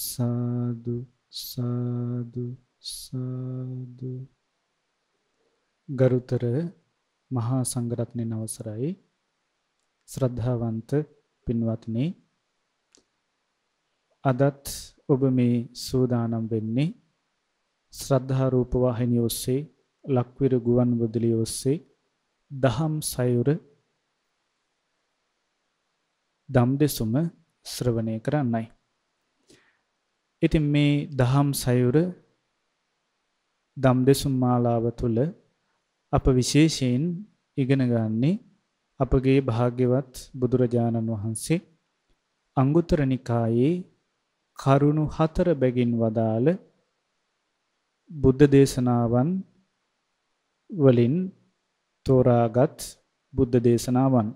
සාදු සාදු සාදු ගරුතර මහා සංඝරත්නයන් අවසරයි ශ්‍රද්ධාවන්ත පින්වත්නි අදත් ඔබ මේ සූදානම් වෙන්නේ ශ්‍රද්ධා රූප වාහිනිය ඔස්සේ ලක්විර ගුවන් විදුලිය ඔස්සේ දහම් සයුර දම්දෙසුම ශ්‍රවණය කරන්නයි ඉතින් මේ දහම් සයුර දම්දෙසුම් මාලාව තුළ අප විශේෂයෙන් ඉගෙන ගන්නේ අපගේ භාග්‍යවත් බුදුරජාණන් වහන්සේ අංගුත්තර නිකායේ කරුණු හතර බැගින් වදාළ බුද්ධ දේශනාවන් වලින් තෝරාගත් බුද්ධ දේශනාවන්.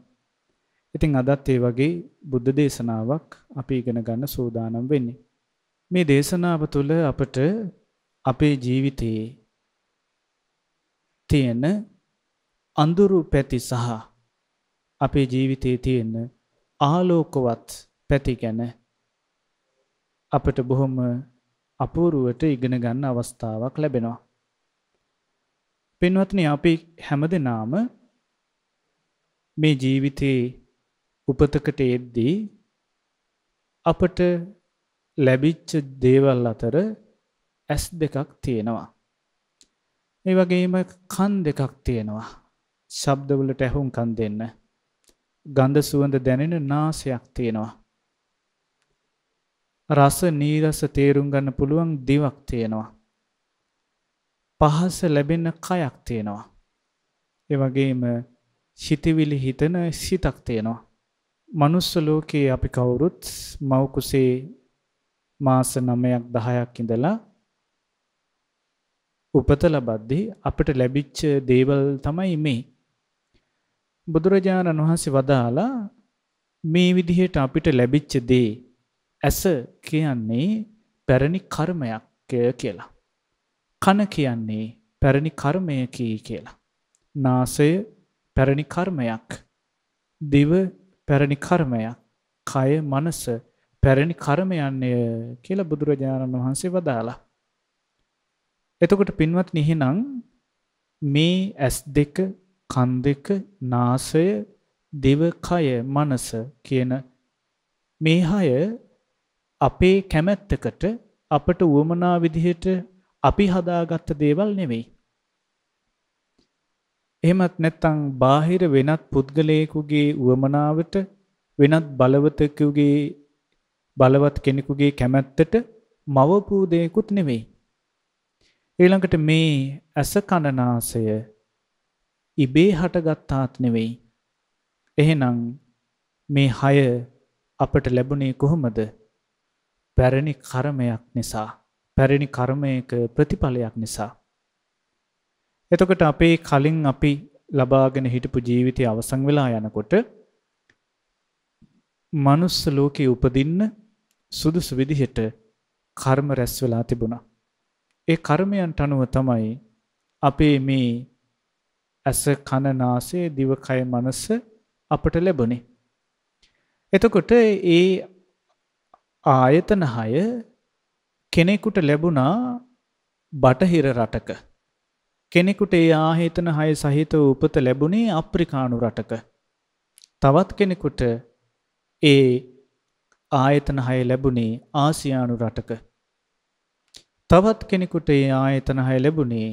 ඉතින් අදත් ඒ වගේ බුද්ධ දේශනාවක් අපි ඉගෙන ගන්න සූදානම් වෙන්නේ. මේ දේශනාව තුළ අපට අපේ ජීවිතයේ තියෙන අඳුරු පැති සහ අපේ ජීවිතයේ තියෙන ආලෝකවත් පැති ගැන අපට බොහොම අපූරුවට ඉගෙන ගන්න අවස්ථාවක් ලැබෙනවා. පින්වත්නි අපි හැමදෙනාම මේ ජීවිතේ උපතකට එද්දී අපට ලැබිච්ච දේවල් අතර ඇස් දෙකක් තියෙනවා. ඒ වගේම කන් දෙකක් තියෙනවා. ශබ්දවලට ඇහුම් කන් දෙන්න. ගඳ සුවඳ දැනෙන නාසයක් තියෙනවා. රස නීරස තේරුම් ගන්න පුළුවන් දිවක් තියෙනවා. පහස ලැබෙන කයක් තියෙනවා. ඒ වගේම සිතවිලි හිතන සිතක් තියෙනවා. මනුස්ස ලෝකයේ අපි කවුරුත් මව් කුසේ මාස 9ක් 10ක් ඉඳලා උපත ලබද්දී අපිට ලැබිච්ච දේවල් තමයි මේ. බුදුරජාණන් වහන්සේ වදාලා මේ විදිහට අපිට ලැබිච්ච දේ ඇස කියන්නේ පැරණි කර්මයක් කියලා. කන කියන්නේ පැරණි කර්මය කියලා. නාසය පැරණි කර්මයක්. දිව පැරණි කර්මයක්. කය මනස පැරණි කර්මයන්ය කියලා බුදුරජාණන් වහන්සේ වදාලා. එතකොට පින්වත් නිහිනං මේ ඇස් දෙක කන් දෙක නාසය දෙවකය මනස කියන මේ හය අපේ කැමැත්තකට අපට වුවමනා විදිහට අපි හදාගත්ත දේවල් නෙවෙයි. එහෙමත් නැත්තං බාහිර වෙනත් පුද්ගලයෙකුගේ වුවමනාවට වෙනත් බලවතකුගේ බලවත් කෙනෙකුගේ කැමැත්තට මවපු දෙයකුත් නෙවෙයි. ඊළඟට මේ ඇස කනනාසය ඉබේ හටගත්තාත් නෙවෙයි. එහෙනම් මේ හය අපට ලැබුණේ කොහොමද? පැරණි කර්මයක් නිසා, පැරණි කර්මයක ප්‍රතිඵලයක් නිසා. එතකොට අපේ කලින් අපි ලබාගෙන හිටපු ජීවිතය අවසන් වෙලා යනකොට මනුස්ස ලෝකේ උපදින්න සුදුසු විදිහට කර්ම රැස් වෙලා තිබුණා. ඒ කර්මයන්ට අනුව තමයි අපේ මේ ඇස කන නාසය දිවකය මනස අපට ලැබුණේ. එතකොට ඒ ආයතන හය කෙනෙකුට ලැබුණා බටහිර රටක කෙනෙකුට ඒ ආහේතන හය සහිත උපත ලැබුණේ අප්‍රිකානු රටක තවත් කෙනෙකුට ඒ ආයතන 6 ලැබුණේ ආසියානු රටක. තවත් කෙනෙකුට ඒ ආයතන 6 ලැබුණේ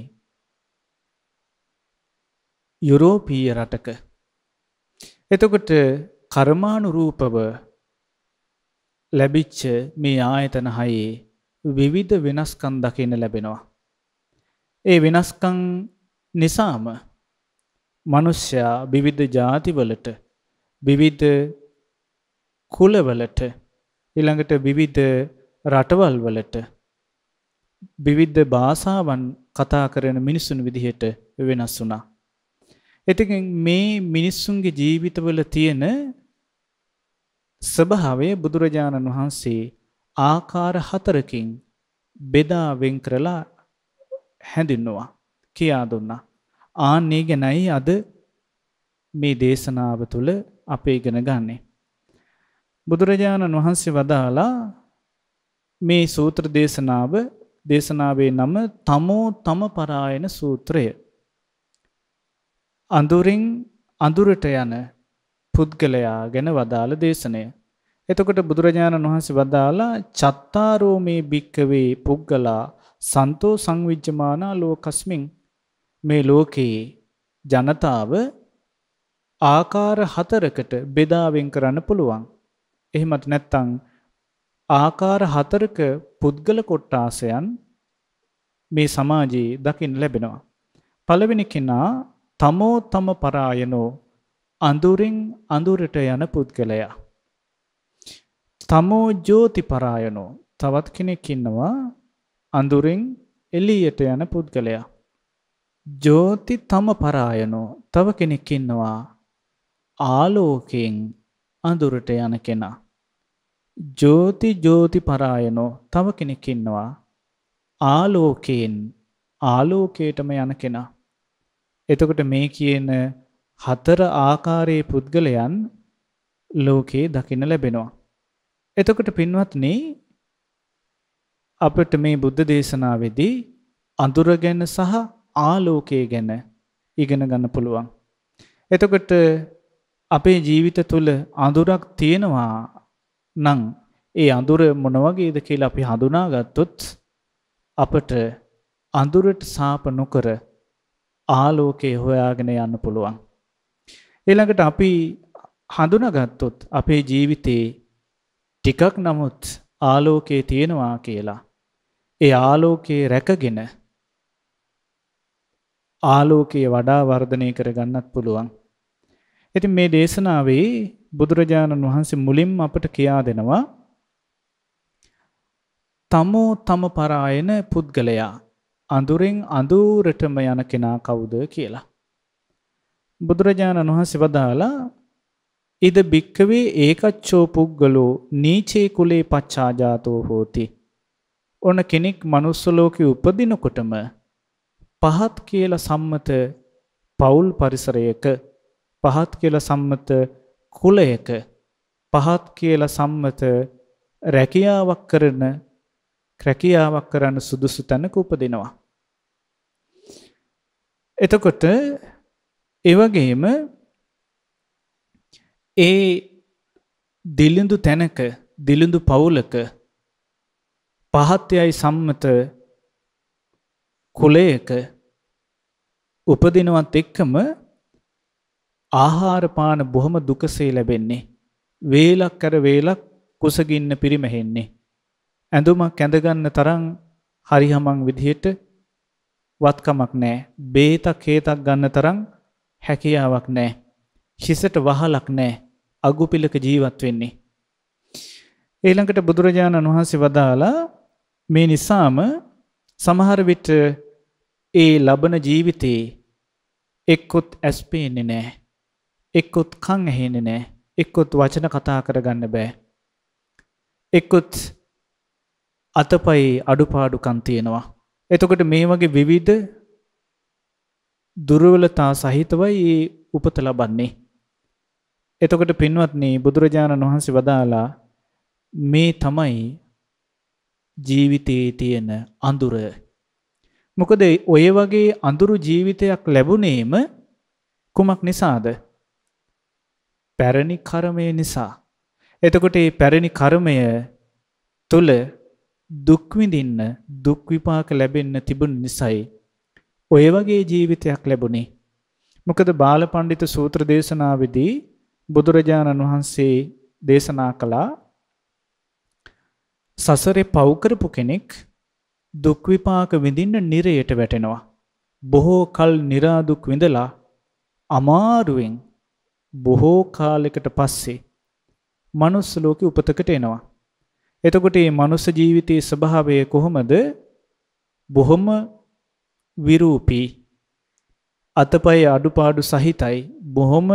යුරෝපීය රටක. එතකොට කර්මානුරූපව ලැබිච්ච මේ ආයතන 6 විවිධ වෙනස්කම් දකින්න ලැබෙනවා. ඒ වෙනස්කම් නිසාම මනුෂ්‍යයා විවිධ ජාතිවලට විවිධ කුලවලට ඊළඟට විවිධ රටවල් වලට විවිධ භාෂාවන් කතා කරන මිනිසුන් විදිහට වෙනස් වුණා. ඉතින් මේ මිනිස්සුන්ගේ ජීවිතවල තියෙන ස්වභාවය බුදුරජාණන් වහන්සේ ආකාර හතරකින් බෙදා වෙන් කරලා හැඳින්නවා කියා දුන්නා. ආන්නේ ගැනයි අද මේ දේශනාව තුළ අපේ ඉගෙන ගන්නේ. බුදුරජාණන් වහන්සේ වදාලා මේ සූත්‍ර දේශනාව දේශනාවේ නම තමෝ තම පරායන සූත්‍රය. අඳුරින් අඳුරට යන පුද්ගලයා ගැන වදාළ දේශනය. එතකොට බුදුරජාණන් වහන්සේ වදාලා චත්තාරෝ මේ භික්කවේ පුද්ගලා සන්තෝ සංවිජ්ජමානා ලෝකස්මින් මේ ලෝකයේ ජනතාව ආකාර හතරකට බෙදාවෙන් කරන්න පුළුවන්. එහෙමත් නැත්නම් ආකාර හතරක පුද්ගල කොට්ටාසයන් මේ සමාජයේ දකින්න ලැබෙනවා. පළවෙනි කෙනා තමෝ තම පරායනෝ අඳුරින් අඳුරට යන පුද්ගලයා. තමෝ ජෝති පරායනෝ තවත් කෙනෙක් ඉන්නවා අඳුරින් එළියට යන පුද්ගලයා. ජෝති තම පරායනෝ තව කෙනෙක් ඉන්නවා ආලෝකයෙන් අඳුරට යන කෙනා. ජෝති ජෝති පරායනෝ තව කෙනෙක් ඉන්නවා ආලෝකයෙන් ආලෝකයටම යන කෙනා. එතකොට මේ කියන හතර ආකාරයේ පුද්ගලයන් ලෝකයේ දකින්න ලැබෙනවා. එතකොට පින්වත්නි අපට මේ බුද්ධ දේශනාවේදී අඳුර ගැන සහ ආලෝකය ගැන ඉගෙන ගන්න පුළුවන්. එතකොට අපේ ජීවිත තුළ අඳුරක් තියෙනවා නම් ඒ අඳුර මොනවගේද කියලා අපි හඳුනා ගත්තොත් අපට අඳුරට සාප නොකර ආලෝකය හොයාගෙන යන්න පුළුවන්. ඊළඟට අපි හඳුනගත්තොත් අපේ ජීවිතේ ටිකක් නමුත් ආලෝකයේ තියෙනවා කියලා. ඒ ආලෝකයේ රැකගෙන ආලෝකයේ වඩා වර්ධනය කරගන්නත් පුළුවන්. ඉතින් මේ දේශනාවේ බුදුරජාණන් වහන්සේ මුලින්ම අපට කියා දෙනවා තමෝ තම පරායන පුද්ගලයා අඳුරෙන් අඳුරටම යන කෙනා කවුද කියලා. බුදුරජාණන් වහන්සේ වදාලා ඉද භික්කවේ ඒකච්චෝ පුද්ගලෝ නීචේ කුලේ පච්චාජාතෝ හෝති. ඕන කෙනෙක් මනුස්ස ලෝකේ උපදිනකොටම පහත් කියලා සම්මත පෞල් පරිසරයක පහත් කියලා සම්මත කුලයක පහත් කියලා සම්මත රැකියාවක් කරන රැකියාවක් කරන්න සුදුසු තැනක උපදිනවා. එතකොට එවගේම ඒ දිලිඳු තැනක දිලිඳු පවුලක පහත්යයි සම්මත කුලයක උපදිනවත් එක්කම ආහාර පාන බොහොම දුකසේ ලැබෙන්නේ. වේලක් කර වේලක් කුසගින්න පිරිමහෙන්නේ. ඇඳුමක් කැඳගන්න තරම් හරිහමං විදිහට වත්කමක් නෑ. බේතක් හේතක් ගන්න තරම් හැකියාවක් නෑ. හිසට වහලක් නෑ. අගුපිලක ජීවත් වෙන්නේ. ඊළඟට බුදුරජාණන් වහන්සේ වදාලා මේ නිසාම සමහර විට ඒ ලබන ජීවිතේ එක්කොත් ඇස් පේන්නේ නැහැ. එක්කොත් කන් ඇහෙන්නේ නැහැ. එක්කොත් වචන කතා කරගන්න බෑ. එක්කොත් අතපයි අඩුපාඩුකම් තියෙනවා. එතකොට මේ වගේ විවිධ දුර්වලතා සහිතවයි මේ උපත ලබන්නේ. එතකොට පින්වත්නි බුදුරජාණන් වහන්සේ වදාලා මේ තමයි ජීවිතයේ තියෙන අඳුර. මොකද ඔය වගේ අඳුරු ජීවිතයක් ලැබුණේම කුමක් නිසාද? පැරණි කර්මය නිසා. එතකොට මේ පැරණි කර්මය තුල දුක් විඳින්න දුක් විපාක ලැබෙන්න තිබුණ නිසායි ඔය වගේ ජීවිතයක් ලැබුණේ. මොකද බාලපඬිතු සූත්‍ර දේශනාවේදී බුදුරජාණන් වහන්සේ දේශනා කළා සසරේ පව් කරපු කෙනෙක් දුක් විපාක විඳින්න නිරයට වැටෙනවා. බොහෝ කල් निराදුක් විඳලා අමාරුවෙන් බොහෝ කාලයකට පස්සේ මනුස්ස ලෝකෙ උපතකට එනවා. එතකොට මේ මනුස්ස ජීවිතයේ ස්වභාවය කොහොමද? බොහොම විරූපී අතපය අඩුපාඩු සහිතයි බොහොම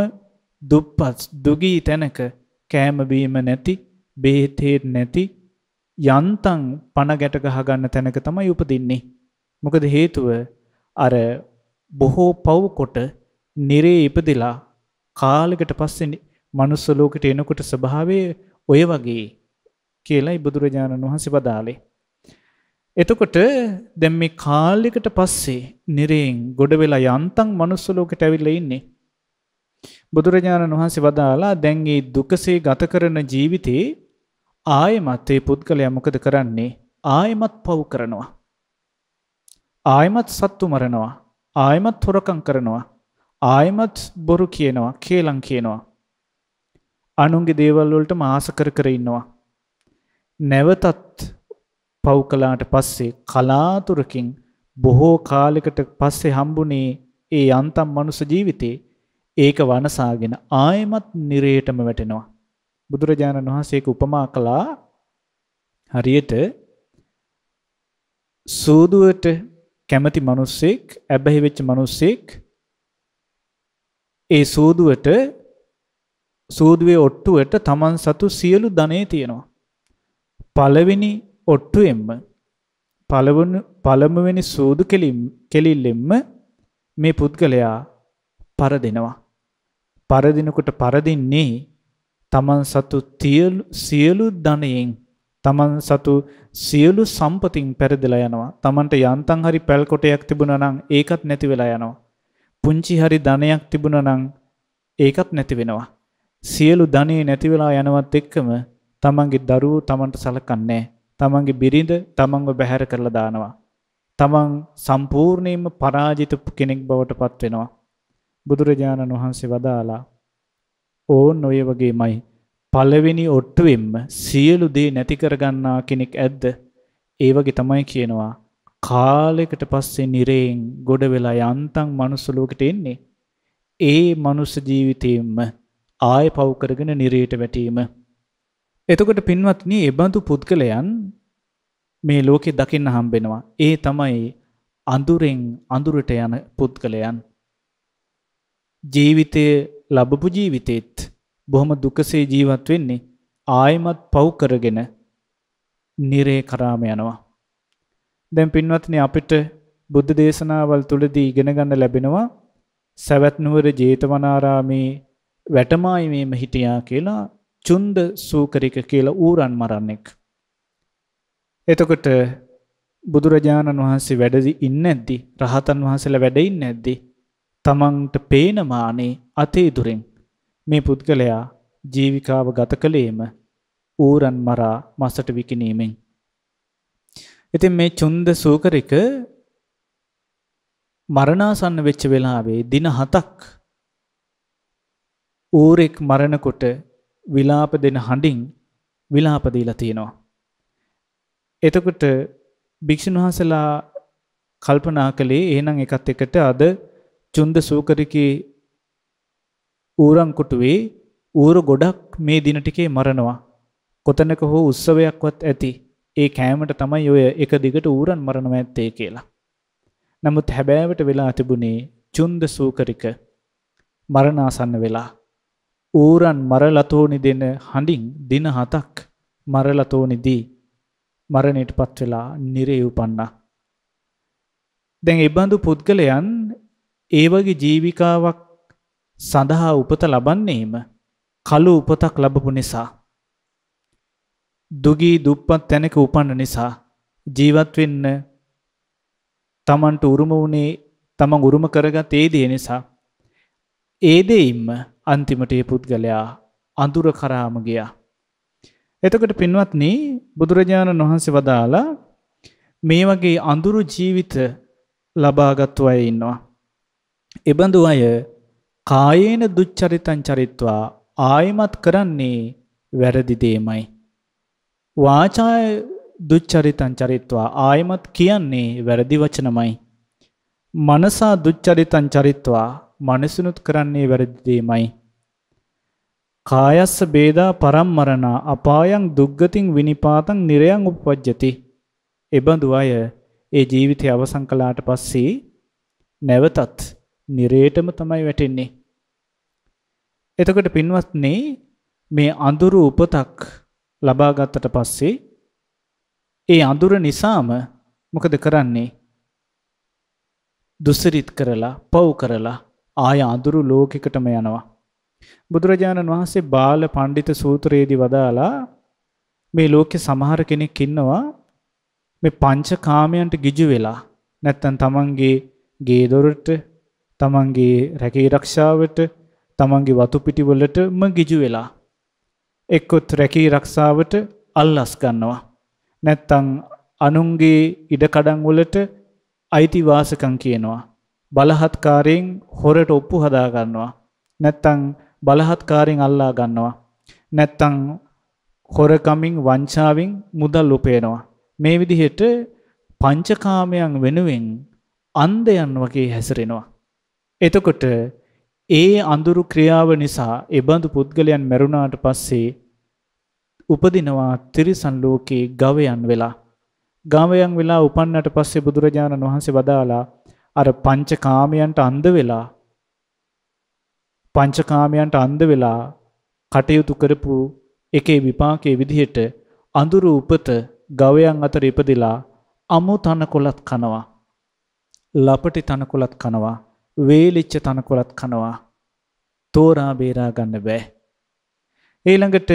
දුප්පත් දුගී තැනක කෑම බීම නැති බේත් නැති යන්තම් පණ ගැට ගහ ගන්න තැනක තමයි උපදින්නේ. මොකද හේතුව අර බොහෝ පව් කොට නිරේ ඉපදිලා කාලෙකට පස්සේ මනුස්ස ලෝකෙට එනකොට ස්වභාවය ඔය වගේ කියලායි බුදුරජාණන් වහන්සේ වදාලේ. එතකොට දැන් මේ කාලෙකට පස්සේ නිරයෙන් ගොඩ වෙලා යන්තම් මනුස්ස ලෝකෙට ඇවිල්ලා ඉන්නේ. බුදුරජාණන් වහන්සේ වදාලා දැන් මේ දුකසේ ගත කරන ජීවිතේ ආයමත් මේ පුද්ගලයා මොකද කරන්නේ? ආයමත් පව් කරනවා. ආයමත් සත්තු මරනවා. ආයමත් හොරකම් කරනවා. ආයමත් බොරු කියනවා කේලම් කියනවා. අනුන්ගේ දේවල් වලටම ආස කර කර ඉන්නවා. නැවතත් පව් කළාට පස්සේ කලාතුරකින් බොහෝ කාලෙකට පස්සේ හම්බුනේ ඒ යන්තම් මනුස ජීවිතේ ඒක වනසාගෙන ආයමත් නිරේටම වැටෙනවා. බුදුරජාණන් වහන්සේක උපමා කළා හරියට සූදුවට කැමති මිනිස්සෙක් ඇබ්බැහි වෙච්ච මිනිස්සෙක් ඒ සූදුවට සූදුවේ ඔට්ටුවට තමන් සතු සියලු ධනේ තියෙනවා. පළවෙනි ඔට්ටුවෙන්ම පළමුවෙනි සූදු කෙලිල්ලෙම්ම මේ පුද්ගලයා පරදිනවා. පරදිනකොට පරදින්නේ තමන් සතු සියලු ධනයෙන් තමන් සතු සියලු සම්පතින් පැරදිලා යනවා. තමන්ට යන්තම් හරි පැල්කොටයක් තිබුණා නම් ඒකත් නැති වෙලා යනවා. පුංචි හරි ධනයක් තිබුණනම් ඒකත් නැති වෙනවා. සියලු ධනෙ නැති වෙලා යනවත් එක්කම තමන්ගේ දරුවෝ තමන්ට සලකන්නේ තමන්ගේ බිරිඳ තමන්ව බැහැර කරලා දානවා. තමන් සම්පූර්ණයෙන්ම පරාජිත කෙනෙක් බවට පත් වෙනවා. බුදුරජාණන් වහන්සේ වදාලා ඕන් ඔය වගේමයි පළවෙනි ඔට්ටුවෙන්ම සියලු දේ නැති කරගන්නා කෙනෙක් ඇද්ද? ඒ වගේ තමයි කියනවා. කාලයකට පස්සේ නිරයෙන් ගොඩ වෙලා යන්තම් මනුස්ස ලෝකෙට එන්නේ. ඒ මනුස්ස ජීවිතයෙන්ම ආය පව් කරගෙන නිරයට වැටීම. එතකොට පින්වත්නි එබඳු පුද්ගලයන් මේ ලෝකෙ දකින්න හම්බෙනවා. ඒ තමයි අඳුරෙන් අඳුරට යන පුද්ගලයන්. ජීවිතය ලබපු ජීවිතෙත් බොහොම දුකසේ ජීවත් වෙන්නේ ආයමත් පව් කරගෙන නිරේ කරාම යනවා. දැන් පින්වත්නි අපිට බුද්ධ දේශනාවල් තුළදී ඉගෙන ගන්න ලැබෙනවා සවැත් නුවර ජේතවනාරාමේ වැටමායිමේම හිටියා කියලා චුන්ද සූකරික කියලා ඌරන් මරන්නෙක්. එතකොට බුදුරජාණන් වහන්සේ වැඩදි ඉන්නේ නැද්දි රහතන් වහන්සේලා වැඩ ඉන්නේ නැද්දි තමන්ට පේන මානේ අතේ දුරෙන් මේ පුද්ගලයා ජීවිකාව ගත කළේම ඌරන් මරා මසට විකිණීමෙන් ඉතින් මේ චුන්ද සූකරික මරණාසන්න වෙච්ච වෙලාවේ දින 7ක් ඌරෙක් මරණකොට විලාප දෙන හඬින් විලාප දීලා තියෙනවා. එතකොට භික්ෂුන් වහන්සේලා කල්පනා කළේ එහෙනම් එකත් එකට අද චුන්ද සූකරිකේ ඌරන් කොටුවේ ඌර ගොඩක් මේ දින ටිකේ මරනවා. කොතනක හෝ උත්සවයක්වත් ඇති. ඒ කෑමට තමයි ඔය එක දිගට ඌරන් මරණව ඇත්තේ කියලා. නමුත් හැබෑවට වෙලා තිබුණේ චුන්ද සූකරික මරණාසන්න වෙලා. ඌරන් මරලතෝනි දෙන හඬින් දින හතක් මරලතෝනිදී මරණයට පත් වෙලා නිරේ උපන්නා. දැන් එබඳු පුද්ගලයන් ඒ වගේ ජීවිකාවක් සඳහා උපත ලබන්නේම කළු උපතක් ලැබපු නිසා දුගී දුප්පත් තැනක උපන්න නිසා ජීවත් වෙන්න තමන්ට උරුම වුණේ තමන් උරුම කරගත් ඒ දේ නිසා ඒ දෙයින්ම අන්තිමට ඒ පුද්ගලයා අඳුර කරාම ගියා. එතකොට පින්වත්නි බුදුරජාණන් වහන්සේ වදාලා මේ වගේ අඳුරු ජීවිත ලබාගත්තු අය ඉන්නවා. එබඳු අය කායේන දුච්චරිතං චරිත්වා ආයමත් කරන්නේ වැරදි දෙයමයි. වාචාය දුච්චරිතං චරිත්වා ආයමත් කියන්නේ වැරදි වචනමයි. මනසා දුච්චරිතං චරිත්වා මනසුනුත් කරන්නේ වැරදි දෙයමයි. කායස්ස බේදා පරම්මරණ අපායන් දුග්ගතින් විනිපාතං නිරයන් උපපජ්ජති. එබඳු අය ඒ ජීවිතය අවසන් කළාට පස්සේ නැවතත් නිරේටම තමයි වැටෙන්නේ. එතකොට පින්වත්නි මේ අඳුරු උපතක් ලබා ගත්තට පස්සේ ඒ අඳුර නිසාම මොකද කරන්නේ? දුසිරිත කරලා, පව් කරලා ආය අඳුරු ලෝකයකටම යනවා. බුදුරජාණන් වහන්සේ බාල පඬිත සූත්‍රයේදී වදාලා මේ ලෝකේ සමහර කෙනෙක් ඉන්නවා මේ පංචකාමයන්ට ගිජු වෙලා නැත්තම් තමන්ගේ ගේ දොරට තමන්ගේ රැකී ආරක්ෂාවට තමන්ගේ වතු පිටි වලටම ගිජු වෙලා එක්කොත් රැකී රක්ෂාවට අල්ලස් ගන්නවා. නැත්තං අනුන්ගේ ඉඩකඩන් වලට අයිතිවාසකම් කියනවා. බලහත්කාරයෙන් හොරට ඔප්පු හදා ගන්නවා. නැත්තං බලහත්කාරයෙන් අල්ලා ගන්නවා. නැත්තං හොරකමින් වංචාවෙන් මුදල් උපයනවා. මේ විදිහට පංචකාමයන් වෙනුවෙන් අන්දයන් වගේ හැසිරෙනවා. එතකොට ඒ අඳුරු ක්‍රියාව නිසා එබඳු පුද්ගලයන් මැරුණාට පස්සේ උපදිනවා තිරිසන් ලෝකේ ගවයන් වෙලා. ගවයන් වෙලා උපන්නට පස්සේ බුදුරජාණන් වහන්සේ වදාලා අර පංචකාමයන්ට අන්ධ වෙලා පංචකාමයන්ට අන්ධ වෙලා කටයුතු කරපු එකේ විපාකයේ විදිහට අඳුරු උපත ගවයන් අතර ඉපදිලා අමු තනකොළත් කනවා. ලපටි තනකොළත් කනවා. වේලිච්ච තනකොළත් කනවා තෝරා බේරා ගන්න බෑ. ඊළඟට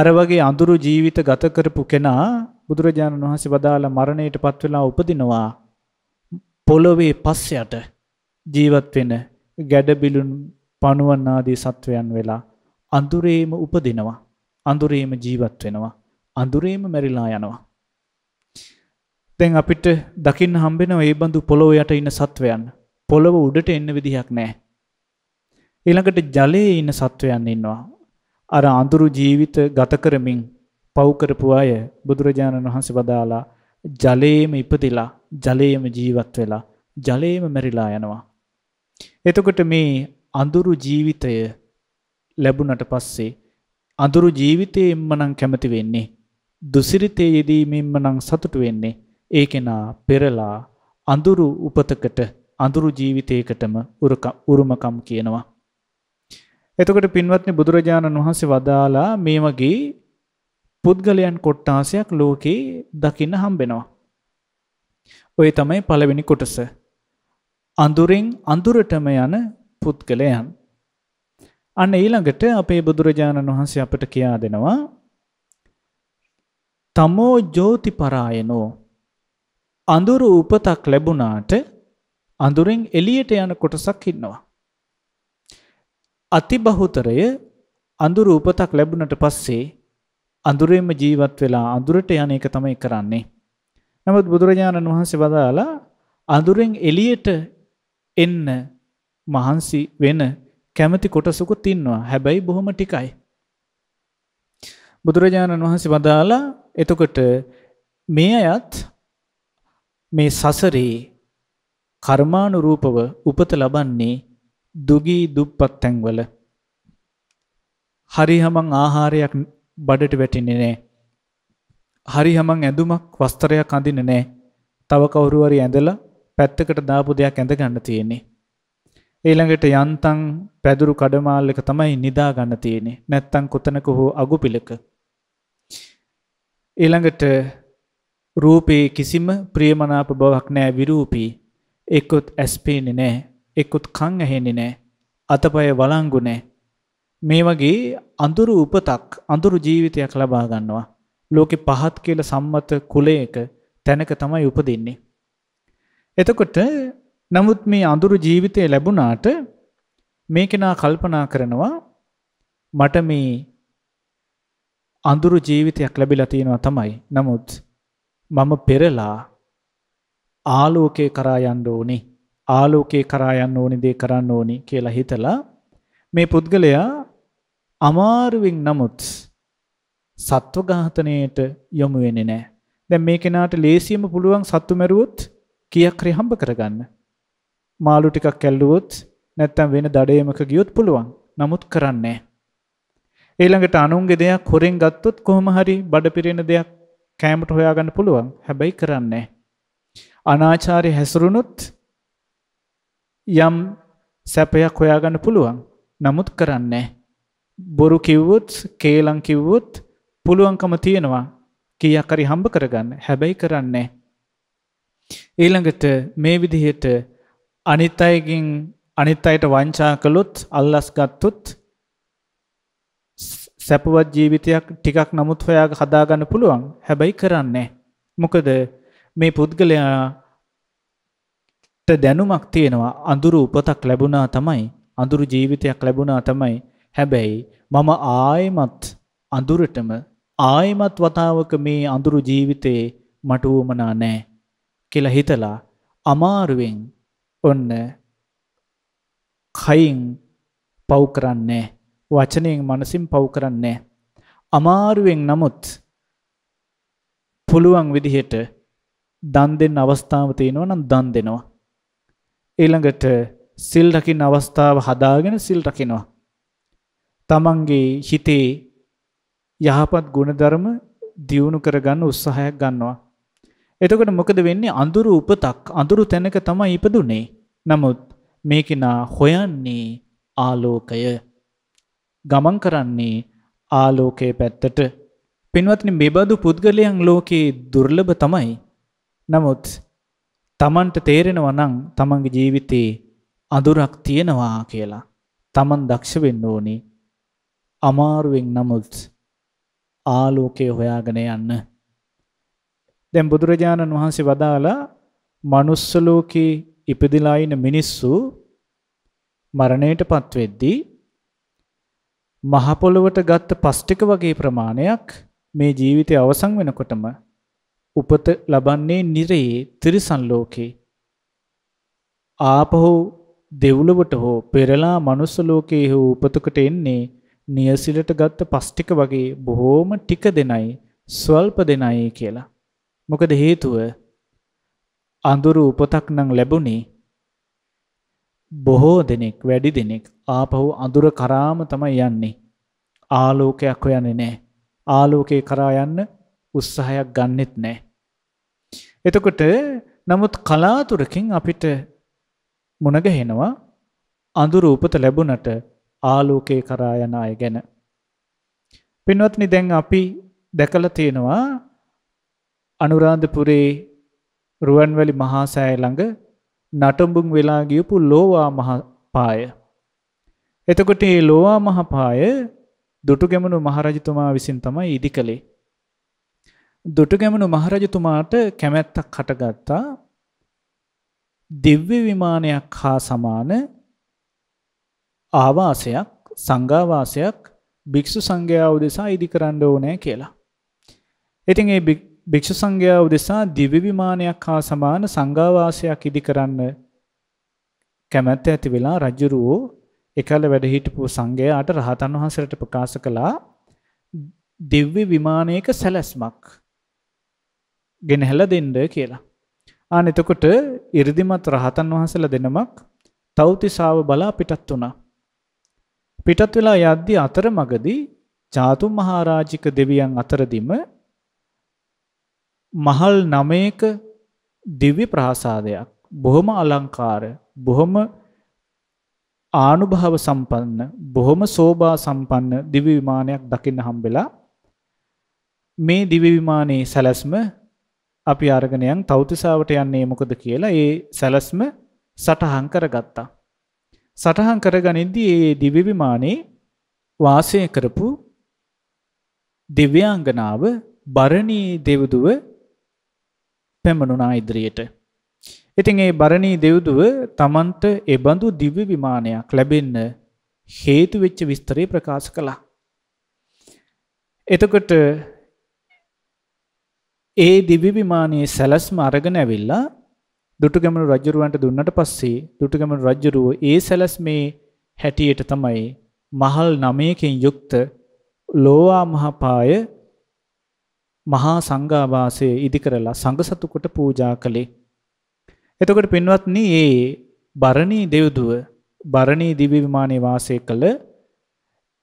අර වගේ අඳුරු ජීවිත ගත කරපු කෙනා බුදුරජාණන් වහන්සේ වදාළ මරණයට පත් වෙලා උපදිනවා පොළොවේ පස් යට ජීවත් වෙන ගැඩබිලුන් පණුවන් ආදී සත්වයන් වෙලා අඳුරේම උපදිනවා අඳුරේම ජීවත් වෙනවා අඳුරේම මැරිලා යනවා දැන් අපිට දකින්න හම්බෙනවා ඒ බඳු පොළොව යට ඉන්න සත්වයන් පොළොව උඩට එන්න විදිහක් නෑ. ඊළඟට ජලයේ ඉන්න සත්වයන් ඉන්නවා. අර අඳුරු ජීවිත ගත කරමින් පව් කරපු අය බුදුරජාණන් වහන්සේ වදාලා ජලයේම ඉපදිලා ජලයේම ජීවත් වෙලා ජලයේම මැරිලා යනවා. එතකොට මේ අඳුරු ජීවිතය ලැබුණට පස්සේ අඳුරු ජීවිතයෙන්ම නම් කැමති වෙන්නේ දුසිරිතේ යෙදීමෙන්ම නම් සතුටු වෙන්නේ ඒ කෙනා පෙරලා අඳුරු උපතකට අඳුරු ජීවිතයකටම උරුමකම් කියනවා. එතකොට පින්වත්නි බුදුරජාණන් වහන්සේ වදාලා මේ වගේ පුද්ගලයන් කොට්ටාසයක් ලෝකේ දකින්න හම්බෙනවා. ඔය තමයි පළවෙනි කොටස. අඳුරෙන් අඳුරටම යන පුද්ගලයන්. අන්න ඊළඟට අපේ බුදුරජාණන් වහන්සේ අපට කියා දෙනවා තමෝ ජෝතිපරායනෝ අඳුරු උපතක් ලැබුණාට අඳුරෙන් එළියට යන කොටසක් ඉන්නවා. අතිබහුතරය අඳුර උපතක් ලැබුණට පස්සේ අඳුරේම ජීවත් වෙලා අඳුරට යන එක තමයි කරන්නේ. නමුත් බුදුරජාණන් වහන්සේ වදාලා අඳුරෙන් එළියට එන්න මහන්සි වෙන කැමති කොටසකුත් ඉන්නවා. හැබැයි බොහොම ටිකයි. බුදුරජාණන් වහන්සේ වදාලා එතකොට මේ අයත් මේ සසරේ කර්මානුරූපව උපත ලබන්නේ දුගී දුප්පත් තැන්වල. හරි හමං ආහාරයක් බඩට වැටෙන්නේ නැහැ. හරි හමං ඇඳුමක් වස්ත්‍රයක් අඳින්නේ නැහැ. තව කවුරු හරි ඇඳලා පැත්තකට දාපු දෙයක් ඇඳ ගන්න තියෙන්නේ. ඊළඟට යන්තම් පැදුරු කඩමාල්ලක තමයි නිදා ගන්න තියෙන්නේ. නැත්තම් කොතනක හෝ අගුපිලක. ඊළඟට රූපේ කිසිම ප්‍රියමනාප බවක් නැහැ විරූපී. එක්කුත් ඇස් පේන්නේ නෑ එක්කුත් කං ඇහෙන්නේ නෑ අතපය වලංගු නෑ මේ වගේ අඳුරු උපතක් අඳුරු ජීවිතයක් ලබා ගන්නවා ලෝකෙ පහත් කියලා සම්මත කුලයක තැනක තමයි උපදින්නේ එතකොට නමුත් මේ අඳුරු ජීවිතය ලැබුණාට මේ කෙනා කල්පනා කරනවා මට මේ අඳුරු ජීවිතයක් ලැබිලා තියෙනවා තමයි. නමුත් මම පෙරලා ආලෝකේ කරා යන්න ඕනේ. ආලෝකේ කරා යන්න ඕනේ දේ කරන්න ඕනේ කියලා හිතලා මේ පුද්ගලයා අමාරුවෙන් නමුත් සත්ව ඝාතනයට යොමු වෙන්නේ නැහැ. දැන් මේ කෙනාට ලේසියෙන්ම පුළුවන් සත්තු මැරුවොත් කීයක් හරි හම්බ කරගන්න. මාළු ටිකක් කැල්ලුවොත් නැත්තම් වෙන දඩේමක ගියොත් පුළුවන්. නමුත් කරන්නේ ඊළඟට අනුන්ගේ දෙයක් හොරෙන් ගත්තොත් කොහොම හරි බඩ පිරෙන දෙයක් කෑමට හොයාගන්න පුළුවන්. හැබැයි කරන්නේ අනාචාරය හැසුරුණුත් යම් සැපයක් හොයාගන්න පුළුවන්. නමුත් කරන්නේ. බොරු කිව්වොත් කේලං කිව්වොත් පුළුවන්කම තියෙනවා කීයක් හරි හම්බ කරගන්න. හැබැයි කරන්නේ. ඊළඟට මේ විදිහට අනිත් අයගෙන් අනිත් අයට වංචා කළොත් අල්ලස් ගත්තොත් සැපවත් ජීවිතයක් ටිකක් නමුත් හොයා හදාගන්න පුළුවන්. හැබැයි කරන්නේ. මොකද මේ පුද්ගලයාට දැනුමක් තියෙනවා අඳුරු උපතක් ලැබුණා තමයි අඳුරු ජීවිතයක් ලැබුණා තමයි හැබැයි මම ආයෙමත් අඳුරටම ආයෙමත් වතාවක මේ අඳුරු ජීවිතේ මට උවමනා නැහැ කියලා හිතලා අමාරුවෙන් ඔන්න කයින් පව් කරන්නේ වචනයෙන් මනසින් පව් කරන්නේ අමාරුවෙන් නමුත් පුළුවන් විදිහට දන් දෙන්න අවස්ථාව තියෙනවා නම් දන් දෙනවා. ඊළඟට සිල් රකින්න අවස්ථාව හදාගෙන සිල් රකිනවා. තමන්ගේ හිතේ යහපත් ගුණධර්ම දියුණු කරගන්න උත්සාහයක් ගන්නවා. එතකොට මොකද වෙන්නේ අඳුරු උපතක් අඳුරු තැනක තමයි ඉපදුනේ. නමුත් මේකෙනා හොයන්නේ ආලෝකය. ගමන් කරන්නේ ආලෝකයේ පැත්තට. පින්වත්නි මෙබඳු පුද්ගලයන් ලෝකේ දුර්ලභ තමයි. නමුත් තමන්ට තේරෙනවා නම් තමන්ගේ ජීවිතේ අඳුරක් තියෙනවා කියලා. තමන් දක්ෂ වෙන්න ඕනේ. අමාරුවෙන් නමුත් ආලෝකය හොයාගෙන යන්න. දැන් බුදුරජාණන් වහන්සේ වදාලා manuss ලෝකේ ඉපදිලා ඉන මිනිස්සු මරණයටපත් වෙද්දී මහ පොළොවට ගත්ත පස්ටික වගේ ප්‍රමාණයක් මේ ජීවිතය අවසන් වෙනකොටම උපත ලබන්නේ නිරයේ තිරිසන් ලෝකේ. ආපහු දෙව්ලොවට හෝ පෙරලා මනුස්ස ලෝකයේ හෝ උපතකට එන්නේ නියසිලට ගත්ත පස්ටික වගේ බොහෝම ටික දෙනයි ස්වල්ප දෙනයි කියලා. මොකද හේතුව අඳුරු උපතක් නම් ලැබුණේ බොහෝ දෙනෙක් වැඩි දෙනෙක් ආපහු අඳුර කරාම තමයි යන්නේ. ආලෝකයක් හොයන්නේ නැහැ. ආලෝකේ කරා යන්න උත්සාහයක් ගන්නෙත් නෑ. එතකොට නමුත් කලාතුරකින් අපිට මුණගහෙනවා අඳුර උපත ලැබුණට ආලෝකේ කරා යන අය ගැන. පින්වත්නි දැන් අපි දැකලා තියෙනවා අනුරාධපුරේ රුවන්වැලි මහා සෑය ළඟ නටඹුන් වෙලා ගියපු ලෝවා මහා පාය. එතකොට මේ ලෝවා මහා පාය දුටුගැමුණු මහරජතුමා විසින් තමයි ඉදි කළේ. දුටුගැමුණු මහරජතුමාට කැමැත්තක් කටගත්තා දිව්‍ය විමානයක් හා සමාන ආවාසයක් සංඝාවාසයක් භික්ෂු සංඝයා උදෙසා ඉදි කරන්න ඕනෑ කියලා. ඉතින් ඒ භික්ෂු සංඝයා උදෙසා දිව්‍ය විමානයක් හා සමාන සංඝාවාසයක් ඉදි කරන්න කැමැත්ත ඇති වෙලා රජුරෝ එකල වැඩ හිටපු සංඝයාට රහතන් වහන්සේට ප්‍රකාශ කළා දිව්‍ය විමානයක සැලැස්මක් ගෙනහැල දෙන්ඩ කියලා. ආන එතකොට ඉරිදිමත් රහතන් වහසල දෙනමක් තෞතිසාව බලා පිටත් වුණා. පිටත් වෙලා යද්දි අතර මගදී ජාතුන් මහාරාජික දෙවියන් අතරදිම මහල් නමයක දිව්‍ය ප්‍රාසාදයක් බොහොම අලංකාර බොහොම ආනුභාව සම්පන්න බොහොම සෝභා සම්පන්න දිවි විමානයක් දකින්න හම්බෙලා මේ දිවි විමානයේ සැලැස්ම අපි අරගෙන යන් තවුතිසාවට යන්නේ මොකද කියලා ඒ සැලැස්ම සටහන් කරගත්තා. සටහන් කරගනිද්දී ඒ දිව්‍ය විමානයේ වාසය කරපු දිව්‍යාංගනාව බරණී දෙවුදුව පැමිණුණා ඉදිරියට. ඉතින් ඒ බරණී දෙවුදුව තමන්ට ඒ බඳු දිව්‍ය විමානයක් ලැබෙන්න හේතු වෙච්ච විස්තරය ප්‍රකාශ කළා. එතකොට ඒ දිව්‍ය විමානයේ සැලැස්ම අරගෙන ඇවිල්ලා දුටුගැමුණු රජුරවන්ට දුන්නට පස්සේ දුටුගැමුණු රජුරුව ඒ සැලැස්මේ හැටියට තමයි මහල් 9කින් යුක්ත ලෝවා මහපාය මහා සංඝාවාසය ඉදි කරලා සංඝසතු කොට පූජා කළේ. එතකොට පින්වත්නි මේ බරණී දෙව්දුව බරණී දිව්‍ය විමානයේ වාසය කළ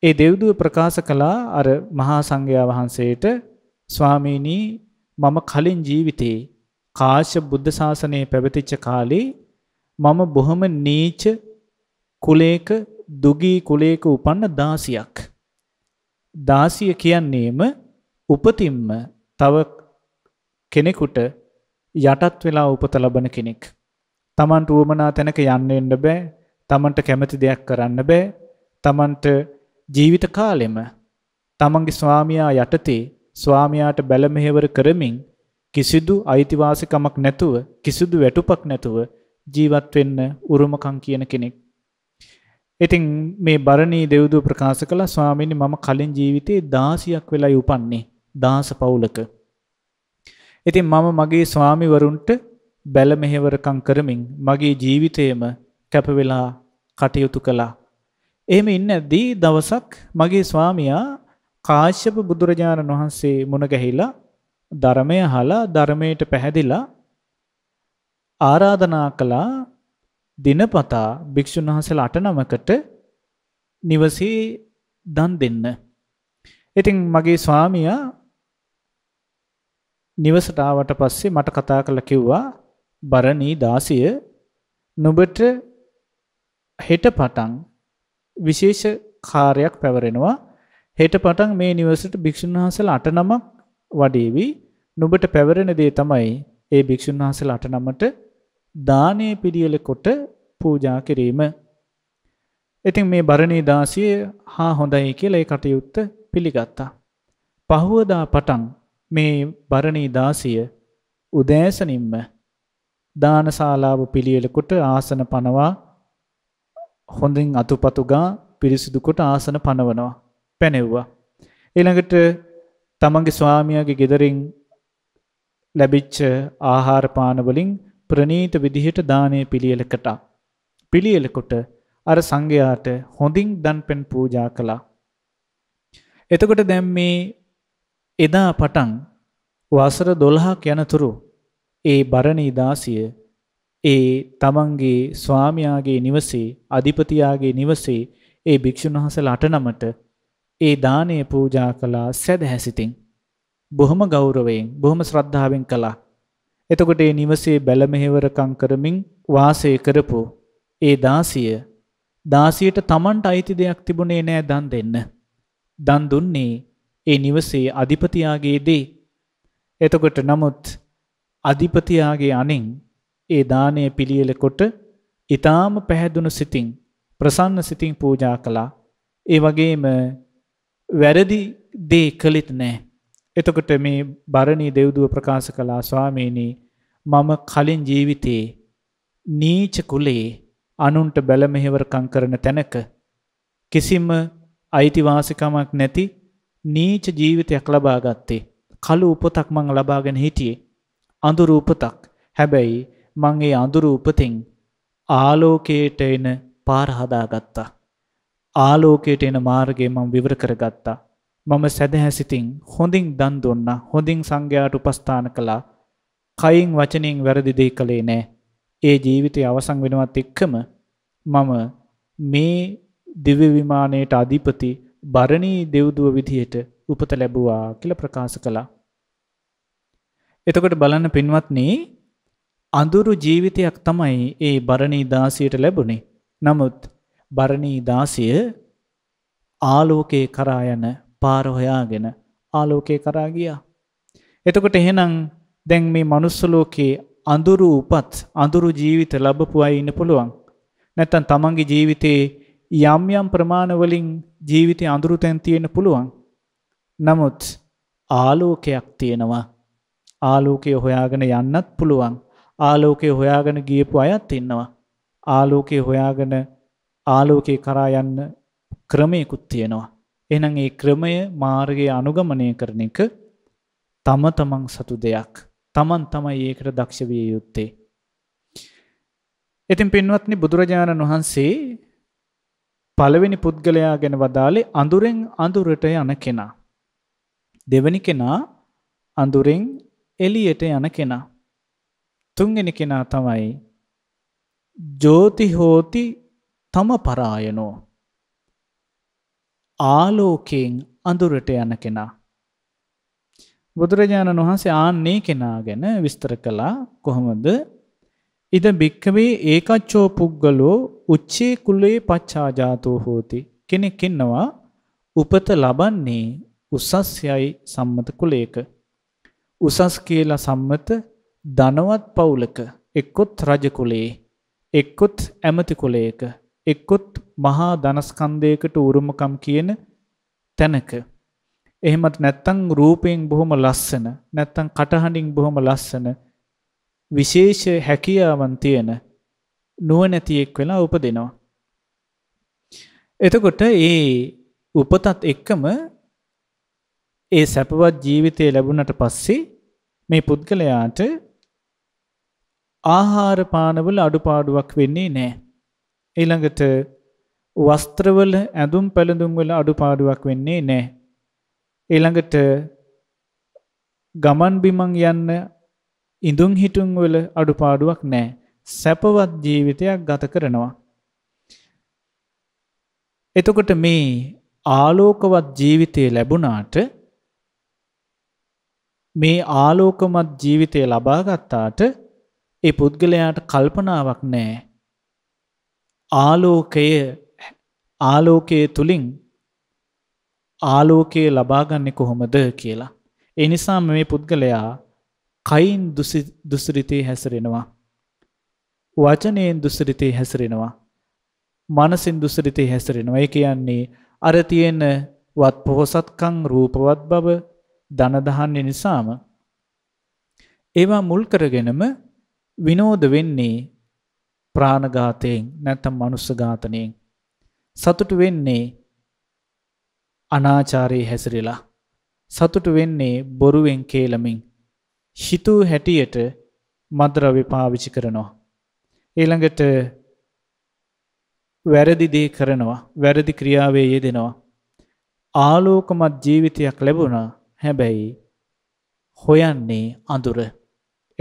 ඒ දෙව්දුව ප්‍රකාශ කළා අර මහා සංඝයා වහන්සේට ස්වාමීනි මම කලින් ජීවිතේ කාශ්‍ය බුද්ධ ශාසනය පැවතිච්ච කාලේ මම බොහොම නීච කුලේක දුගී කුලේක උපන්න දාසියක්. දාසිය කියන්නේම උපතින්ම තව කෙනෙකුට යටත් වෙලා උපත ලබන කෙනෙක්. තමන්ට වුවමනා තැනක යන්න එන්න බෑ තමන්ට කැමති දෙයක් කරන්න බෑ තමන්ට ජීවිත කාලෙම තමන්ගේ ස්වාමියා යටතේ ස්වාමියාට බැල මෙහෙවර කරමින් කිසිදු අයිතිවාසිකමක් නැතුව කිසිදු වැටුපක් නැතුව ජීවත් වෙන්න උරුමකම් කියන කෙනෙක්. ඉතින් මේ බරණී දෙව්දුව ප්‍රකාශ කළා ස්වාමීනි මම කලින් ජීවිතේ 16ක් වෙලයි උපන්නේ 16 පවුලක. ඉතින් මම මගේ ස්වාමිවරුන්ට බැල මෙහෙවරකම් කරමින් මගේ ජීවිතේම කැප වෙලා කටයුතු කළා. එහෙම ඉන්නදී දවසක් මගේ ස්වාමියා කාශ්‍යප බුදුරජාණන් වහන්සේ මුණ ගැහිලා ධර්මය අහලා ධර්මයට පැහැදිලා ආරාධනා කළා දිනපතා භික්ෂුන් වහන්සේලා අට නමකට නිවසේ දන් දෙන්න. ඉතින් මගේ ස්වාමියා නිවසට ආවට පස්සේ මට කතා කරලා කිව්වා බරණී දාසිය නුඹට හෙට පටන් විශේෂ කාර්යයක් පැවරෙනවා හෙට පටන් මේ නිවසට භික්ෂුන් වහන්සේලා අට නමක් වඩේවි. නුඹට පැවරෙන දේ තමයි ඒ භික්ෂුන් වහන්සේලා අට නමට දානේ පිළියෙල කොට පූජා කිරීම. ඉතින් මේ බරණී දාසිය හා හොඳයි කියලා ඒ කටයුත්ත පිළිගත්තා. පහුවදා පටන් මේ බරණී දාසිය උදෑසනින්ම දානශාලාව පිළියෙල කොට ආසන පනවා හොඳින් අතුපතු ගා පිරිසිදු කොට ආසන පනවනවා. පැනෙව්වා. ඊළඟට තමන්ගේ ස්වාමියාගේ ගෙදරින් ලැබිච්ච ආහාර පාන වලින් ප්‍රනීත විදිහට දානය පිළියෙලකට පිළියෙලකොට අර සංඝයාට හොඳින් දන්පෙන් පූජා කළා. එතකොට දැන් මේ එදා පටන් වසර 12ක් යනතුරු ඒ බරණී දාසිය ඒ තමන්ගේ ස්වාමියාගේ නිවසේ අධිපතියාගේ නිවසේ ඒ භික්ෂුන් වහන්සේලා අට නමට ඒ දානය පූජා කළා සැදැහැසිතින්. බොහොම ගෞරවයෙන් බොහොම ශ්‍රද්ධාවෙන් කළා. එතකොට ඒ නිවසේ බැලමෙහෙවරකම් කරමින් වාසය කරපු ඒ දාසිය දාසියට Tamanට අයිති දෙයක් තිබුණේ නෑ දන් දෙන්න. දන් දුන්නේ ඒ නිවසේ අධිපතියාගේ දේ. එතකොට නමුත් අධිපතියාගේ අනෙන් ඒ දානය පිළියෙලකොට ඊටාම පැහැදුණු සිතින් ප්‍රසන්න සිතින් පූජා කළා. ඒ වගේම වැරදි දේ කළෙත් නෑ. එතකොට මේ බරණී දෙව්දුව ප්‍රකාශ කලා ස්වාමීනී මම කලින් ජීවිතයේ නීච කුලේ අනුන්ට බැලමෙහෙවරකං කරන තැනක කිසිම අයිතිවාසිකමක් නැති නීච ජීවිතයක් ලබා ගත්තේ. කළු උපතක් මං ලබාගෙන හිටියේ. අඳුරු උපතක් හැබැයි මං ඒ අඳුරු උපතින් ආලෝකයට එන පාර හදාගත්තා. ආලෝකයට එන මාර්ගය මම විවර කරගත්තා. මම සැදැහැසිතින් හොඳින් දන් දුන්නා හොඳින් සංඝයාට උපස්ථාන කළා කයින් වචනයෙන් වැරදි දෙයක් කළේ නෑ ඒ ජීවිතය අවසන් වෙනවත් එක්කම මම මේ දිව්‍ය විමානයේට අධිපති බරණී දෙව්දුව විදියට උපත ලැබුවා කියලා ප්‍රකාශ කළා එතකොට බලන්න පින්වත්නි අඳුරු ජීවිතයක් තමයි ඒ බරණී දාසියට ලැබුණේ නමුත් බරණී දාසිය ආලෝකේ කරා යන පාර හොයාගෙන ආලෝකේ කරා ගියා. එතකොට එහෙනම් දැන් මේ manuss ලෝකේ අඳුරු උපත් අඳුරු ජීවිත ලැබපු අය ඉන්න පුළුවන්. නැත්තම් තමන්ගේ ජීවිතේ යම් යම් ප්‍රමාණ වලින් ජීවිතේ අඳුරු තැන් තියෙන්න පුළුවන්. නමුත් ආලෝකයක් තියෙනවා. ආලෝකය හොයාගෙන යන්නත් පුළුවන්. ආලෝකය හොයාගෙන ගියපු අයත් ඉන්නවා. ආලෝකය හොයාගෙන ආලෝකේ කරා යන්න ක්‍රමයකුත් තියෙනවා. එහෙනම් ඒ ක්‍රමය මාර්ගයේ අනුගමනය කරන එක තම තමන් සතු දෙයක්. තමන් තමයි ඒකට දක්ෂ විය යුත්තේ. ඉතින් පින්වත්නි බුදුරජාණන් වහන්සේ පළවෙනි පුද්ගලයා ගැන වදාලේ අඳුරෙන් අඳුරට යන කෙනා. දෙවැනි කෙනා අඳුරෙන් එළියට යන කෙනා. තුන්වෙනි කෙනා තමයි ජෝති හෝති තම පරායනෝ ආලෝකයෙන් අඳුරට යන කෙනා බුදුරජාණන් වහන්සේ ආන්නේ කෙනා ගැන විස්තර කළා කොහොමද ඉද භික්කවේ ඒකච්චෝ පුද්ගලෝ උච්චේ කුලේ පච්චාජාතෝ හෝති කෙනෙක් ඉන්නවා උපත ලබන්නේ උසස් යයි සම්මත කුලයක උසස් කියලා සම්මත ධනවත් පවුලක එක්කොත් රජ කුලේ එක්කොත් ඇමති කුලයක එක්කොත් මහා ධනස්කන්ධයකට උරුමකම් කියන තැනක. එහෙමත් නැත්තං රූපයෙන් බොහොම ලස්සන නැත්තං කටහඬින් බොහොම ලස්සන විශේෂ හැකියාවන් තියෙන නුවණැතියෙක් වෙලා උපදිනවා. එතකොට ඒ උපතත් එක්කම ඒ සැපවත් ජීවිතය ලැබුණට පස්සේ මේ පුද්ගලයාට ආහාර පානවල අඩුපාඩුවක් වෙන්නේ නැහැ. ඊළඟට වස්ත්‍රවල ඇඳුම් පැළඳුම් වල අඩුපාඩුවක් වෙන්නේ නැහැ. ඊළඟට ගමන් බිමන් යන්න ඉඳුම් හිටුම් වල අඩුපාඩුවක් නැහැ. සැපවත් ජීවිතයක් ගත කරනවා. එතකොට මේ ආලෝකවත් ජීවිතය ලැබුණාට මේ ආලෝකමත් ජීවිතය ලබා ගත්තාට ඒ පුද්ගලයාට කල්පනාවක් නැහැ. ආලෝකය ආලෝකයේ තුලින් ආලෝකය ලබාගන්නේ කොහොමද කියලා. ඒ නිසා මේ පුද්ගලයා කයින් දුසිරිතේ හැසිරෙනවා. වචනයෙන් දුසිරිතේ හැසිරෙනවා. මනසින් දුසිරිතේ හැසිරෙනවා. ඒ කියන්නේ අර තියෙන වත් පොහසත්කම් රූපවත් බව දන දහන්නේ නිසාම ඒවා මුල් කරගෙනම විනෝද වෙන්නේ ප්‍රාණඝාතයෙන් නැත්නම් මනුස්ස ඝාතනයෙන් සතුටු වෙන්නේ අනාචාරයේ හැසිරෙලා සතුටු වෙන්නේ බොරුවෙන් කේලමින් හිතූ හැටියට මද්රව්‍ය පාවිච්චි කරනවා ඊළඟට වැරදි දේ කරනවා වැරදි ක්‍රියාවේ යෙදෙනවා ආලෝකමත් ජීවිතයක් ලැබුණා හැබැයි හොයන්නේ අඳුර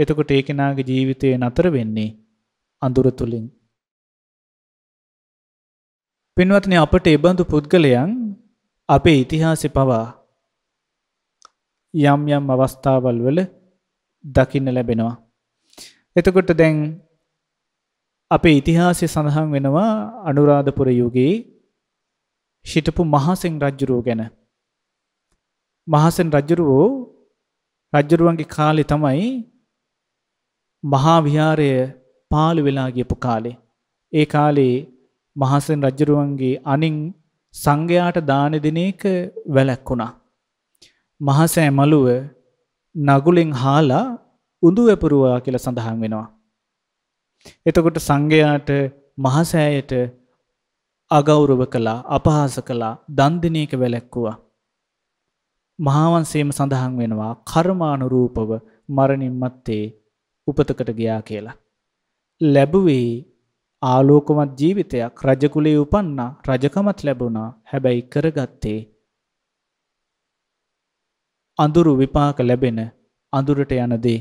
එතකොට ඒ කෙනාගේ ජීවිතය නතර වෙන්නේ අඳුර තුලින් පින්වත්නි අපට ඒබඳු පුද්ගලයන් අපේ ඉතිහාසෙ පවා යම් යම් අවස්ථාවල් වල දකින්න ලැබෙනවා. එතකොට දැන් අපේ ඉතිහාසය සඳහන් වෙනවා අනුරාධපුර යුගයේ සිටපු මහසෙන් රජුරෝ ගැන. මහසෙන් රජුරෝ රජුරුවන්ගේ කාලේ තමයි මහා විහාරය පාළු වෙලා ගියපු කාලේ. ඒ කාලේ මහසෙන් රජුරුවන්ගේ අනින් සංඝයාට දාන දෙන එක වැළැක්ුණා. මහසෑ මලුව නගුලෙන් හාලා උඳු වැපරුවා කියලා සඳහන් වෙනවා. එතකොට සංඝයාට මහසෑයට අගෞරව කළා, අපහාස කළා, දන් දෙන එක වැළැක්ුවා. මහාවන්සේම සඳහන් වෙනවා කර්මානුරූපව මරණින් මත්තේ උපතකට ගියා කියලා. ලැබුවේ ආලෝකමත් ජීවිතයක් රජකුලේ උපන්නා රජකමත් ලැබුණා හැබැයි කරගත්තේ අඳුරු විපාක ලැබෙන අඳුරට යන දේ.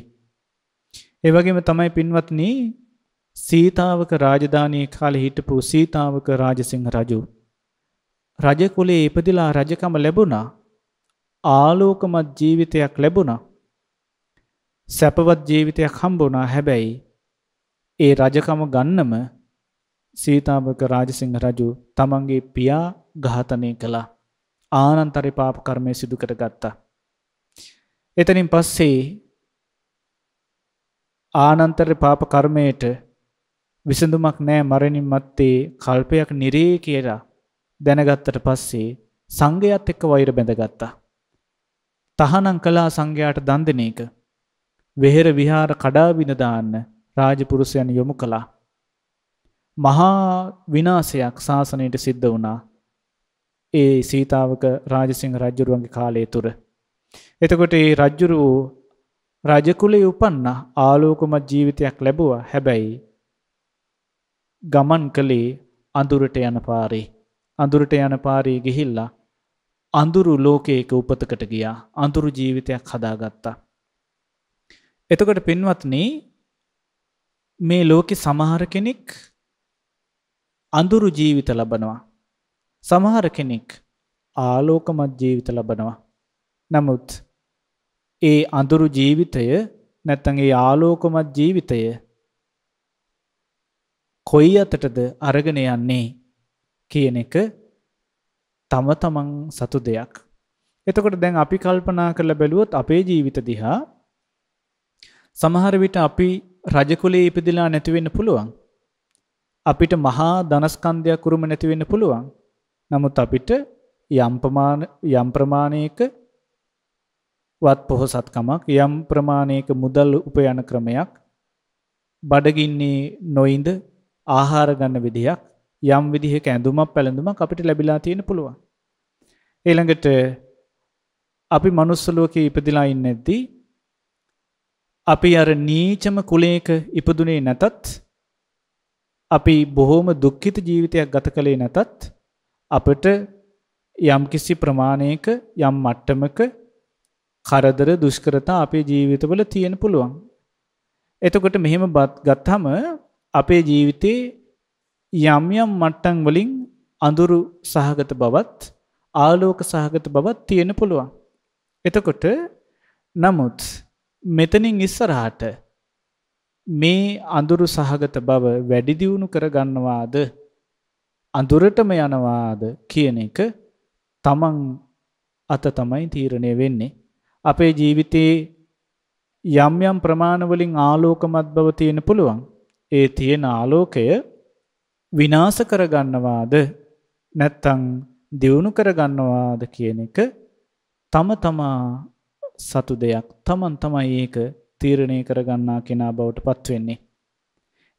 ඒ වගේම තමයි පින්වත්නි සීතාවක රාජධානියේ කාලේ හිටපු සීතාවක රාජසිංහ රජු රජ කුලේ ඉපදිලා රජකම ලැබුණා ආලෝකමත් ජීවිතයක් ලැබුණා සැපවත් ජීවිතයක් හම්බුණා හැබැයි ඒ රජකම ගන්නම සීතාවක රාජසිංහ රජු තමන්ගේ පියා ඝාතනය කළා. ආනන්තරි පාප කර්මය සිදු කරගත්තා. එතනින් පස්සේ ආනන්තර පාප කර්මයට විසඳුමක් නෑ මරණින් මත්තේ කල්පයක් නිරේ කියලා දැනගත්තට පස්සේ සංඝයාත් එක්ක වෛර බැඳගත්තා. තහනම් කළා සංඝයාට දන් දෙන එක. වෙහෙර විහාර කඩා වින දාන්න රාජපුරුෂයන් යොමු කළා. මහා විනාශයක් ශාසනයට සිද්ධ වුණා. ඒ සීතාවක රාජසිංහ රජුරුවන්ගේ කාලය තුර. එතකොට ඒ රජ්ජුරු වූ රජකුලේ උපන්න ආලෝකමත් ජීවිතයක් ලැබුවා හැබැයි ගමන් කළේ අඳුරට යන පාරේ. අඳුරට යන පාරේ ගිහිල්ලා අඳුරු ලෝකයක උපතකට ගියා අඳුරු ජීවිතයක් හදාගත්තා. එතකොට පින්වත්නී මේ ලෝකෙ සමහර කෙනෙක් අඳුරු ජීවිත ලබනවා. සමහර කෙනෙක් ආලෝකමත් ජීවිත ලබනවා. නමුත් ඒ අඳුරු ජීවිතය නැත්තන් ඒ ආලෝකමත් ජීවිතය කොයි අතටද අරගෙන යන්නේ කියන එක තම තමන් සතු දෙයක්. එතකොට දැන් අපි කල්පනා කරලා බැලුවොත් අපේ ජීවිත දිහා සමහර විට අපි රජකුලේ ඉපදිලා නැති වෙන්න පුළුවන්. අපිට මහා ධනස්කන්ධයක් උරුම නැති වෙන්න පුළුවන්. නමුත් අපිට යම් ප්‍රමාණ යම් ප්‍රමාණයක වත් පොහසත්කමක් යම් ප්‍රමාණයක මුදල් උපයන ක්‍රමයක් බඩගින්නේ නොයිඳ ආහාර ගන්න විදිහක් යම් විදිහක ඇඳුමක් පැළඳුමක් අපිට ලැබිලා තියෙන පුළුවන්. ඊළඟට අපි manuss ලෝකේ ඉපදිලා ඉන්නේ නැද්දී අපි අර නීචම කුලේක ඉපදුනේ නැතත් අපි බොහෝම දුක්ඛිත ජීවිතයක් ගත කළේ නැතත් අපට යම්කිසි ප්‍රමාණයක යම් මට්ටමක කරදර දුෂ්කරතා අපේ ජීවිතවල තියෙන පුළුවන්. එතකොට මෙහෙම ගත්හම අපේ ජීවිතේ යම් යම් මට්ටම් වලින් අඳුරු සහගත බවත් ආලෝක සහගත බවත් තියෙන පුළුවන්. එතකොට නමුත් මෙතනින් ඉස්සරහට මේ අඳුරු සහගත බව වැඩිදියුණු කරගන්නවාද අඳුරටම යනවාද කියන එක තමන් අත තමයි තීරණය වෙන්නේ. අපේ ජීවිතයේ යම් යම් ප්‍රමාණවලින් ආලෝකමත් බව තියෙන පුළුවන්. ඒ තියෙන ආලෝකය විනාශ කරගන්නවාද නැත්තං දියුණු කරගන්නවාද කියන එක තම තමා සතු දෙයක් තමන් තමයි ඒක තීරණය කරගන්නා කෙනා බවට පත් වෙන්නේ.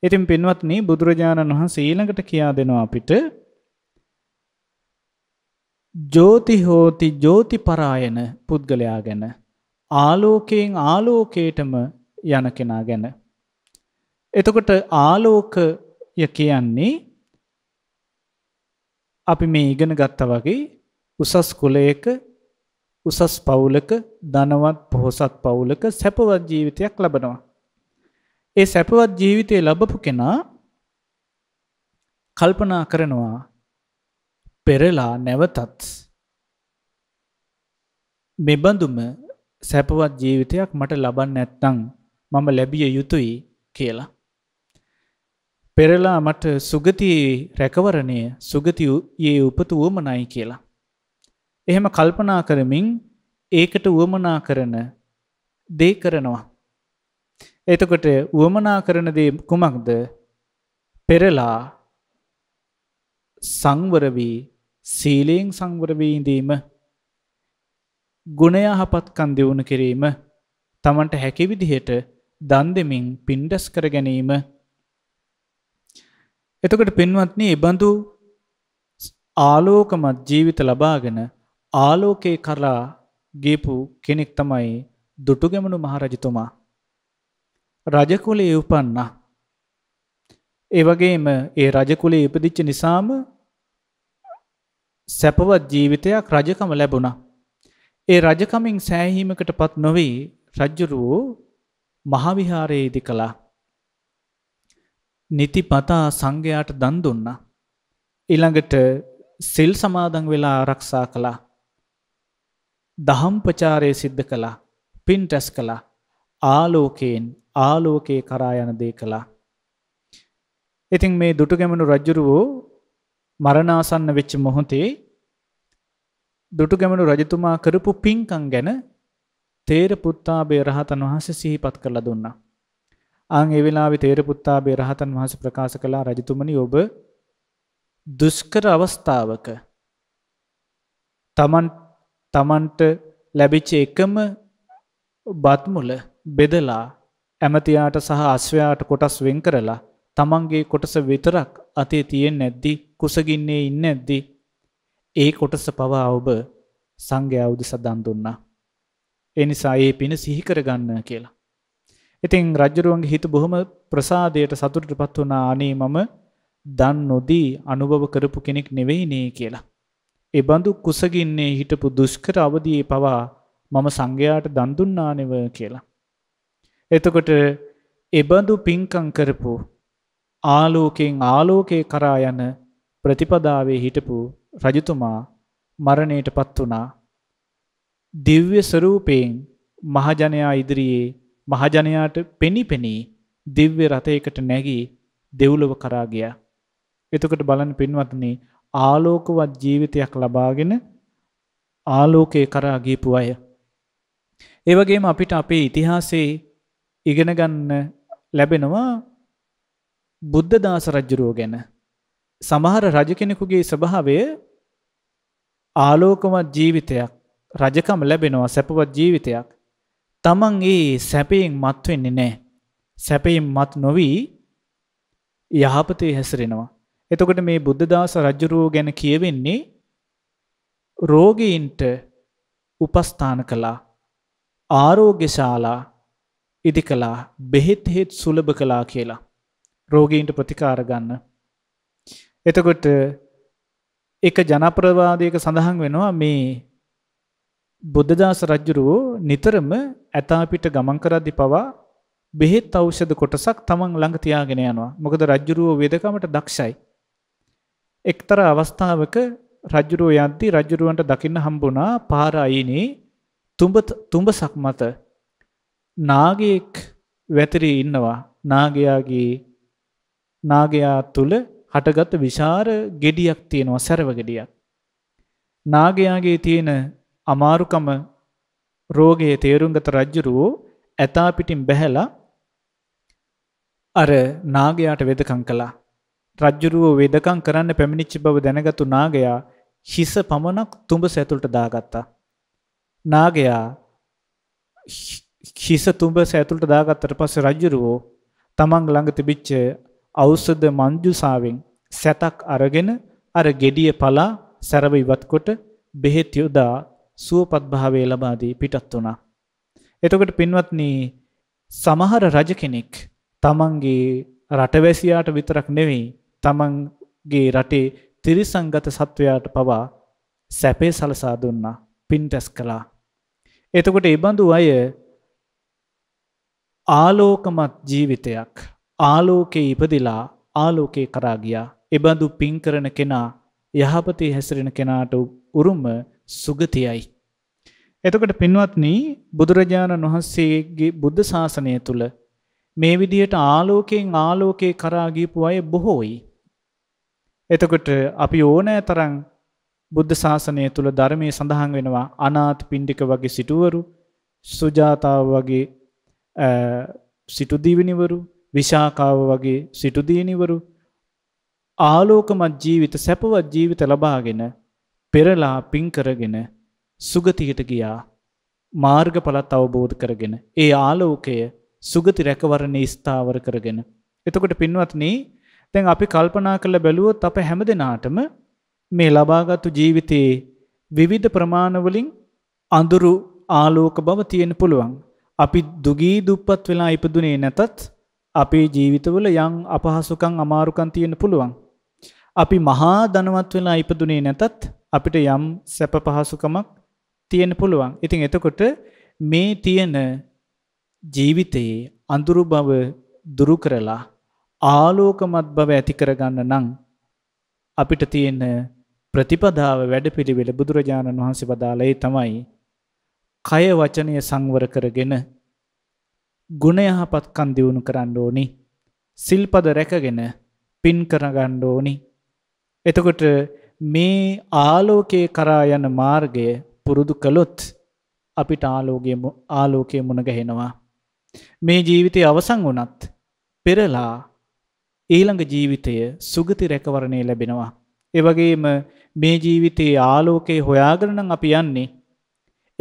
ඉතින් පින්වත්නි බුදුරජාණන් වහන්සේ ඊළඟට කියා දෙනවා අපිට ජෝති හෝති ජෝති පරායන පුද්ගලයා ගැන ආලෝකයෙන් ආලෝකයටම යන කෙනා ගැන. එතකොට ආලෝකය කියන්නේ අපි මේ ඉගෙන ගත්තා වගේ උසස් කුලයක උසස් පවුලක ධනවත් පොහොසත් පවුලක සැපවත් ජීවිතයක් ලබනවා. ඒ සැපවත් ජීවිතය ලබපු කෙනා කල්පනා කරනවා පෙරලා නැවතත් මෙබඳුම සැපවත් ජීවිතයක් මට ලබන්න ඇත්තං මම ලැබිය යුතුයි කියලා. පෙරලා මට සුගති රැකවරණය සුගතියේ උපතු වුවමනයි කියලා. එහෙම කල්පනා කරමින් ඒකට වුවමනා කරන දේ කරනවා. එතකොට වුවමනා කරන දේ කුමක්ද පෙරලා සංවර වී සීලයෙන් සංවර වී ඉඳීම ගුණ යහපත්කම් දියුණු කිරීම තමන්ට හැකි විදිහට දන් දෙමින් පින්ඩස් කර ගැනීම එතකොට පින්වත්නි ඒබඳු ආලෝකමත් ජීවිත ලබාගෙන ආලෝකේ කරලා ගේපු කෙනෙක් තමයි දුටුගැමුණු මහරජතුමා. රජකුලේ උපන්නා. ඒ වගේම ඒ රජකුලේ ඉපදිච්ච නිසාම සැපවත් ජීවිතයක් රජකම ලැබුණා. ඒ රජකමින් සෑහීමකට පත් නොවී රජ්ජුරුවෝ මහවිහාරයේ ඉදි කළා. නිතිපතා සංඝයාට දන් දුන්නා. ඊළඟට සිල් සමාදන් වෙලා ආරක්ෂා කළා. දහම් ප්‍රචාරය සිද්ධ කළා. පින් රැස් කළා. ආලෝකයෙන් ආලෝකයේ කරා යන දේ කළා. ඉතින් මේ දුටුගැමුණු රජුරෝ මරණාසන්න වෙච්ච මොහොතේ දුටුගැමුණු රජතුමා කරපු පින්කම් ගැන තේර පුත්තාබේ රහතන් වහන්සේ සිහිපත් කරලා දුන්නා. ආන් ඒ වෙලාවේ තේර පුත්තාබේ රහතන් වහන්සේ ප්‍රකාශ කළා රජතුමනි ඔබ දුෂ්කර අවස්ථාවක තමන් තමන්ට ලැබිච්ච එකම බත්මුල බෙදලා ඇමතියාට සහ අස්වයාට කොටස් වෙන් කරලා තමන්ගේ කොටස විතරක් අතේ තියෙන් නැද්දි කුසගින්නේ ඉන්න ඇද්දි ඒ කොටස පවා ඔබ සංඝයාවුදි සදන් දුන්නා. එනිසා ඒ පින සිහිකරගන්න කියලා. ඉතින් රජරුවන්ගේ හිත බොහොම ප්‍රසාදයට සතුරට පත් වනා අනේ මම දන් නොදී අනුභව කරපු කෙනෙක් නෙවෙයි නේ කියලා. එබඳු කුසගින්නේ හිටපු දුෂ්කර අවදියේ පවා මම සංඝයාට දන් දුන්නානෙව කියලා. එතකොට එබඳු පිංකම් කරපු ආලෝකයෙන් ආලෝකයේ කරා යන ප්‍රතිපදාවේ හිටපු රජතුමා මරණයටපත් වුණා. දිව්‍ය ස්වරූපයෙන් මහජනයා ඉදිරියේ මහජනයාට පෙනිපෙනී දිව්‍ය රථයකට නැගී දෙව්ලොව කරා ගියා. එතකොට බලන්න පින්වත්නි ආලෝකවත් ජීවිතයක් ලබාගෙන ආලෝකයේ කරා ගියපු අය. ඒ වගේම අපිට අපේ ඉතිහාසයේ ඉගෙන ගන්න ලැබෙනවා බුද්ධදාස රජුරෝ ගැන. සමහර රජ කෙනෙකුගේ ස්වභාවය ආලෝකමත් ජීවිතයක් රජකම ලැබෙනවා සැපවත් ජීවිතයක්. තමන් ඒ සැපයෙන් මත් වෙන්නේ නැහැ. සැපයෙන් මත් නොවී යහපතේ හැසිරෙනවා. එතකොට මේ බුද්ධදාස රජුරුව ගැන කියවෙන්නේ රෝගීන්ට උපස්ථාන කළා ආරෝග්‍යශාලා ඉදි කළා බෙහෙත් හෙත් සුලභ කළා කියලා රෝගීන්ට ප්‍රතිකාර ගන්න. එතකොට එක ජනප්‍රවාදයක සඳහන් වෙනවා මේ බුද්ධදාස රජ්ජුරුවෝ නිතරම ඇතාපිට ගමන් කරද්දි පවා බෙහෙත් ඖෂධ කොටසක් තමන් ළඟ තියාගෙන යනවා. මොකද රජ්ජුරුවෝ වෙදකමට දක්ෂයි. එක්තර අවස්ථාවක රජුරුව යද්දි රජුරුවන්ට දකින්න හම්බුණා පාර අයිනේ තුඹසක් මත නාගයෙක් වැතිරී ඉන්නවා නාගයාගේ නාගයා තුළ හටගත්ත විශාර ගෙඩියක් තියෙනවා සැරව ගෙඩියක්. නාගයාගේ තියෙන අමාරුකම රෝගයේ තේරුම්ගත රජ්ජුරුවෝ ඇතා පිටින් බැහැලා අර නාගයාට වෙදකං කලා රජ්ජුරුව වෙදකම් කරන්න පැමිණිච්ච බව දැනගතු නාගයා හිස පමණක් තුඹ සැතුළට දාගත්තා. නාගයා හිස තුඹ සැතුළට දාගත්තට පස්සේ රජ්ජුරුවෝ තමන් ළඟ තිබිච්ච ඖෂධ මංජුසාවෙන් සැතක් අරගෙන අර gediye පලා සැරව ඉවත්කොට බෙහෙත් යොදා සුවපත් භාවය ලබා දී පිටත් වුණා. එතකොට පින්වත්නි සමහර රජ කෙනෙක් තමන්ගේ රටවැසියාට විතරක් නෙවෙයි තමන්ගේ රටේ තිරිසංගත සත්වයාට පවා සැපේ සලසා දුන්නා පින්ටැස් කළා. එතකොට එබඳු අය ආලෝකමත් ජීවිතයක් ආලෝකයේ ඉපදිලා ආලෝකයේ කරා ගියා. එබඳු පින් කරන කෙනා යහපතේ හැසිරෙන කෙනාට උරුම සුගතියයි. එතකොට පින්වත්නි බුදුරජාණන් වහන්සේගේ බුද්ධ ශාසනය තුළ මේ විදියට ආලෝකයෙන් ආලෝකයේ කරා ගියපු අය බොහෝයි. එතකොට අපි ඕනෑ තරම් බුද්ධ ශාසනය තුල ධර්මයේ සඳහන් වෙනවා අනාථ පිණ්ඩික වගේ සිටුවරු සුජාතාව වගේ සිටු දිවිනිවරු විශාකාව වගේ සිටු දිනිවරු ආලෝකමත් ජීවිත සැපවත් ජීවිත ලබාගෙන පෙරලා පින් කරගෙන සුගතියට ගියා මාර්ගඵලත් අවබෝධ කරගෙන ඒ ආලෝකය සුගති රැකවරණේ ස්ථාවර කරගෙන එතකොට පින්වත්නි දැන් අපි කල්පනා කරලා බැලුවොත් අප හැම දිනාටම මේ ලබාගත්තු ජීවිතයේ විවිධ ප්‍රමාණ වලින් අඳුරු ආලෝක බව තියෙන්න පුළුවන්. අපි දුගී දුප්පත් වෙලා ඉපදුනේ නැතත් අපේ ජීවිතවල යම් අපහසුකම් අමාරුකම් තියෙන්න පුළුවන්. අපි මහා ධනවත් වෙලා ඉපදුනේ නැතත් අපිට යම් සැප පහසුකමක් තියෙන්න පුළුවන්. ඉතින් එතකොට මේ තියෙන ජීවිතයේ අඳුරු බව දුරු කරලා ආලෝකමත් බව ඇති කරගන්න නම් අපිට තියෙන ප්‍රතිපදාව වැඩපිළිවෙල බුදුරජාණන් වහන්සේ වදාළේ තමයි කය වචනය සංවර කරගෙන ගුණ යහපත්කම් දියුණු කරන්න ඕනි සිල්පද රැකගෙන පින් කරගන්න ඕනි එතකොට මේ ආලෝකයේ කරා යන මාර්ගය පුරුදු කළොත් අපිට ආලෝකයේ ආලෝකයේ මුණ ගැහෙනවා මේ ජීවිතය අවසන් වුණත් පෙරලා ඊළඟ ජීවිතය සුගති රැකවරණය ලැබෙනවා. ඒ වගේම මේ ජීවිතයේ ආලෝකේ හොයාගෙන නම් අපි යන්නේ.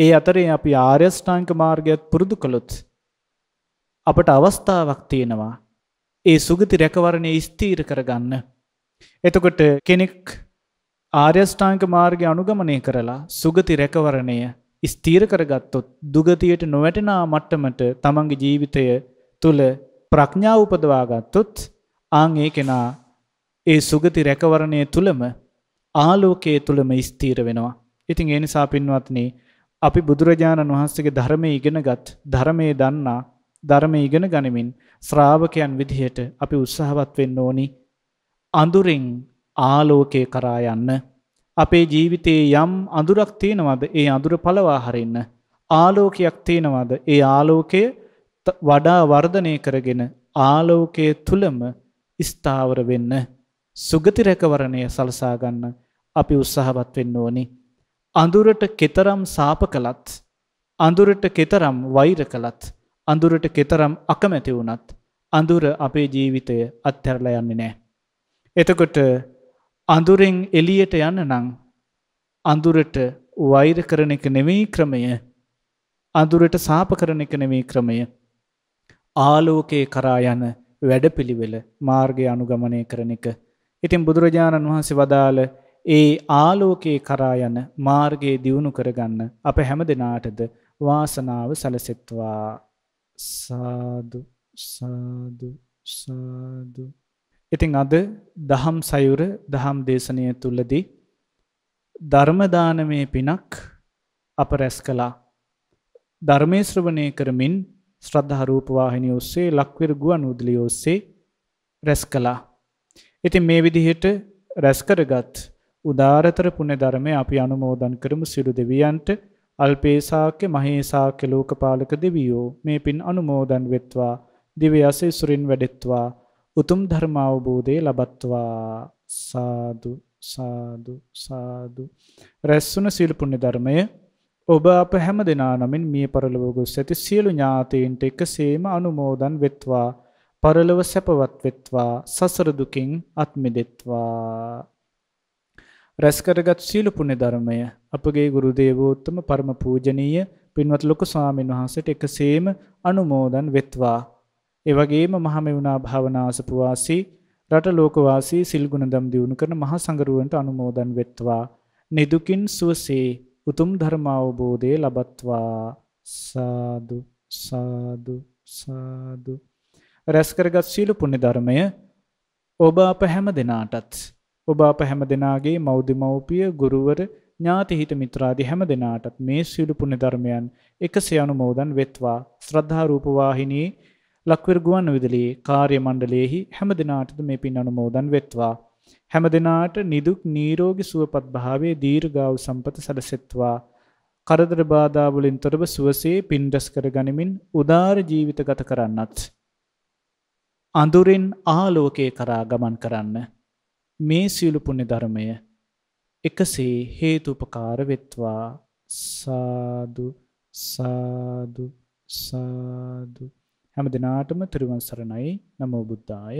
ඒ අතරේ අපි ආර්ය ශ්‍රාංක මාර්ගයත් පුරුදු කළොත් අපට අවස්ථාවක් තියෙනවා. ඒ සුගති රැකවරණය ස්ථීර කරගන්න. එතකොට කෙනෙක් ආර්ය ශ්‍රාංක මාර්ගය අනුගමනය කරලා සුගති රැකවරණය ස්ථීර කරගත්තොත් දුගතියට නොවැටෙනා මට්ටමට තමන්ගේ ජීවිතය තුල ප්‍රඥාව උපදවා ගත්තොත් ආන් ඒ කෙනා ඒ සුගති රැකවරණය තුළම ආලෝකයේ තුළම ස්ථීර වෙනවා. ඉතින් ඒ නිසා පින්වත්නි අපි බුදුරජාණන් වහන්සේගේ ධර්මයේ ඉගෙනගත් ධර්මයේ දන්නා ධර්මයේ ඉගෙන ගනිමින් ශ්‍රාවකයන් විදිහට අපි උත්සාහවත් වෙන්න ඕනි. අඳුරින් ආලෝකය කරා යන්න. අපේ ජීවිතයේ යම් අඳුරක් තියෙනවද ඒ අඳුර පළවා හරින්න. ආලෝකයක් තියෙනවද ඒ ආලෝකය වඩා වර්ධනය කරගෙන ආලෝකයේ තුලම ස්ථාවර වෙන්න සුගති රැකවරණය සලසා ගන්න අපි උත්සාහවත් වෙන්න ඕනි. අඳුරට කතරම් සාප කළත් අඳුරට කතරම් වෛර කළත් අඳුරට කතරම් අකමැති වුණත් අඳුර අපේ ජීවිතය අත්හැරලා යන්නේ නැහැ. එතකොට අඳුරෙන් එළියට යන්න නම් අඳුරට වෛර කරන එක නෙවෙයි ක්‍රමය අඳුරට සාප කරන එක නෙවෙයි ක්‍රමය ආලෝකයේ කරා යන වැඩපිළිවෙල මාර්ගය අනුගමනය කරන එක. ඉතින් බුදුරජාණන් වහන්සේ වදාළ ඒ ආලෝකයේ කරා යන මාර්ගයේ දියුණු කරගන්න අප හැම දිනාටද වාසනාව සැලසෙත්වා. සාදු සාදු සාදු ඉතින් අද දහම් සයුර දහම් දේශනය තුලදී ධර්ම දානමේ පිනක් අප රැස් කළා. ධර්මයේ ශ්‍රවණය කරමින් ශ්‍රද්ධා රූප වාහිනිය ඔස්සේ ලක්විර ගුවන් උදලිය ඔස්සේ රැස් කළා. ඉතින් මේ විදිහට රැස් කරගත් උදාරතර පුණ්‍ය ධර්මය අපි අනුමෝදන් කරමු සිළු දෙවියන්ට අල්පේසාක්‍ය මහේසාක්‍ය ලෝකපාලක දෙවියෝ මේ පින් අනුමෝදන් වෙත්වා දිව්‍ය අසීසුරින් වැඩෙත්වා උතුම් ධර්ම අවබෝධය ලබත්වා සාදු සාදු සාදු රැස්වුණ සීල පුණ්‍ය ධර්මය ඔබ අප හැම දෙනා නමින් මිය පරලොව ගොස් ඇති සියලු ඥාතීන්ට එකසේම අනුමෝදන් වෙත්වා. පරලොව සැපවත් වෙත්වා. සසර දුකින් අත් මිදෙත්වා. රැස්කරගත් සීල පුණ්‍ය ධර්මය අපගේ ගුරු දේවෝත්තම පරම පූජනීය පින්වත් ලොකු ස්වාමීන් වහන්සේට එකසේම අනුමෝදන් වෙත්වා. ඒ වගේම මහමෙවුනා භාවනාසපුවාසී රට ලෝකවාසී සිල්ගුණ දම් දියුණු කරන මහා සංගරුවන්ට අනුමෝදන් වෙත්වා. නිදුකින් සුවසේ උතුම් ධර්ම අවබෝධය ලබත්වා සාදු සාදු සාදු රැස් කරගත් සීල පුණ්‍ය ධර්මය ඔබ අප හැම දිනාටත් ඔබ අප හැම දිනාගේ මෞදිමෝපිය ගුරුවර ඥාති හිත මිත්‍රාදී හැම දිනාටත් මේ සීල පුණ්‍ය ධර්මයන් එකසේ අනුමෝදන් වෙත්වා ශ්‍රද්ධා රූප වාහිනී ලක්විර ගුවන් විදුලියේ කාර්ය මණ්ඩලයේහි හැම දිනාටද මේ පින් අනුමෝදන් වෙත්වා හැම දිනාට නිදුක් නිරෝගී සුවපත් භාවයේ දීර්ඝායු සම්පත සැලසෙත්වා. කරදර බාධා වලින් තොරව සුවසේ පින් රැස් කර ගනිමින් උදාර ජීවිත ගත කරන්නත් අඳුරින් ආලෝකයේ කරා ගමන් කරන්න මේ සියලු පුණ්‍ය ධර්මය එකසේ හේතුපකාර වෙත්වා සාදු සාදු සාදු හැම දිනාටම තිරුවන් සරණයි නමෝ බුද්ධාය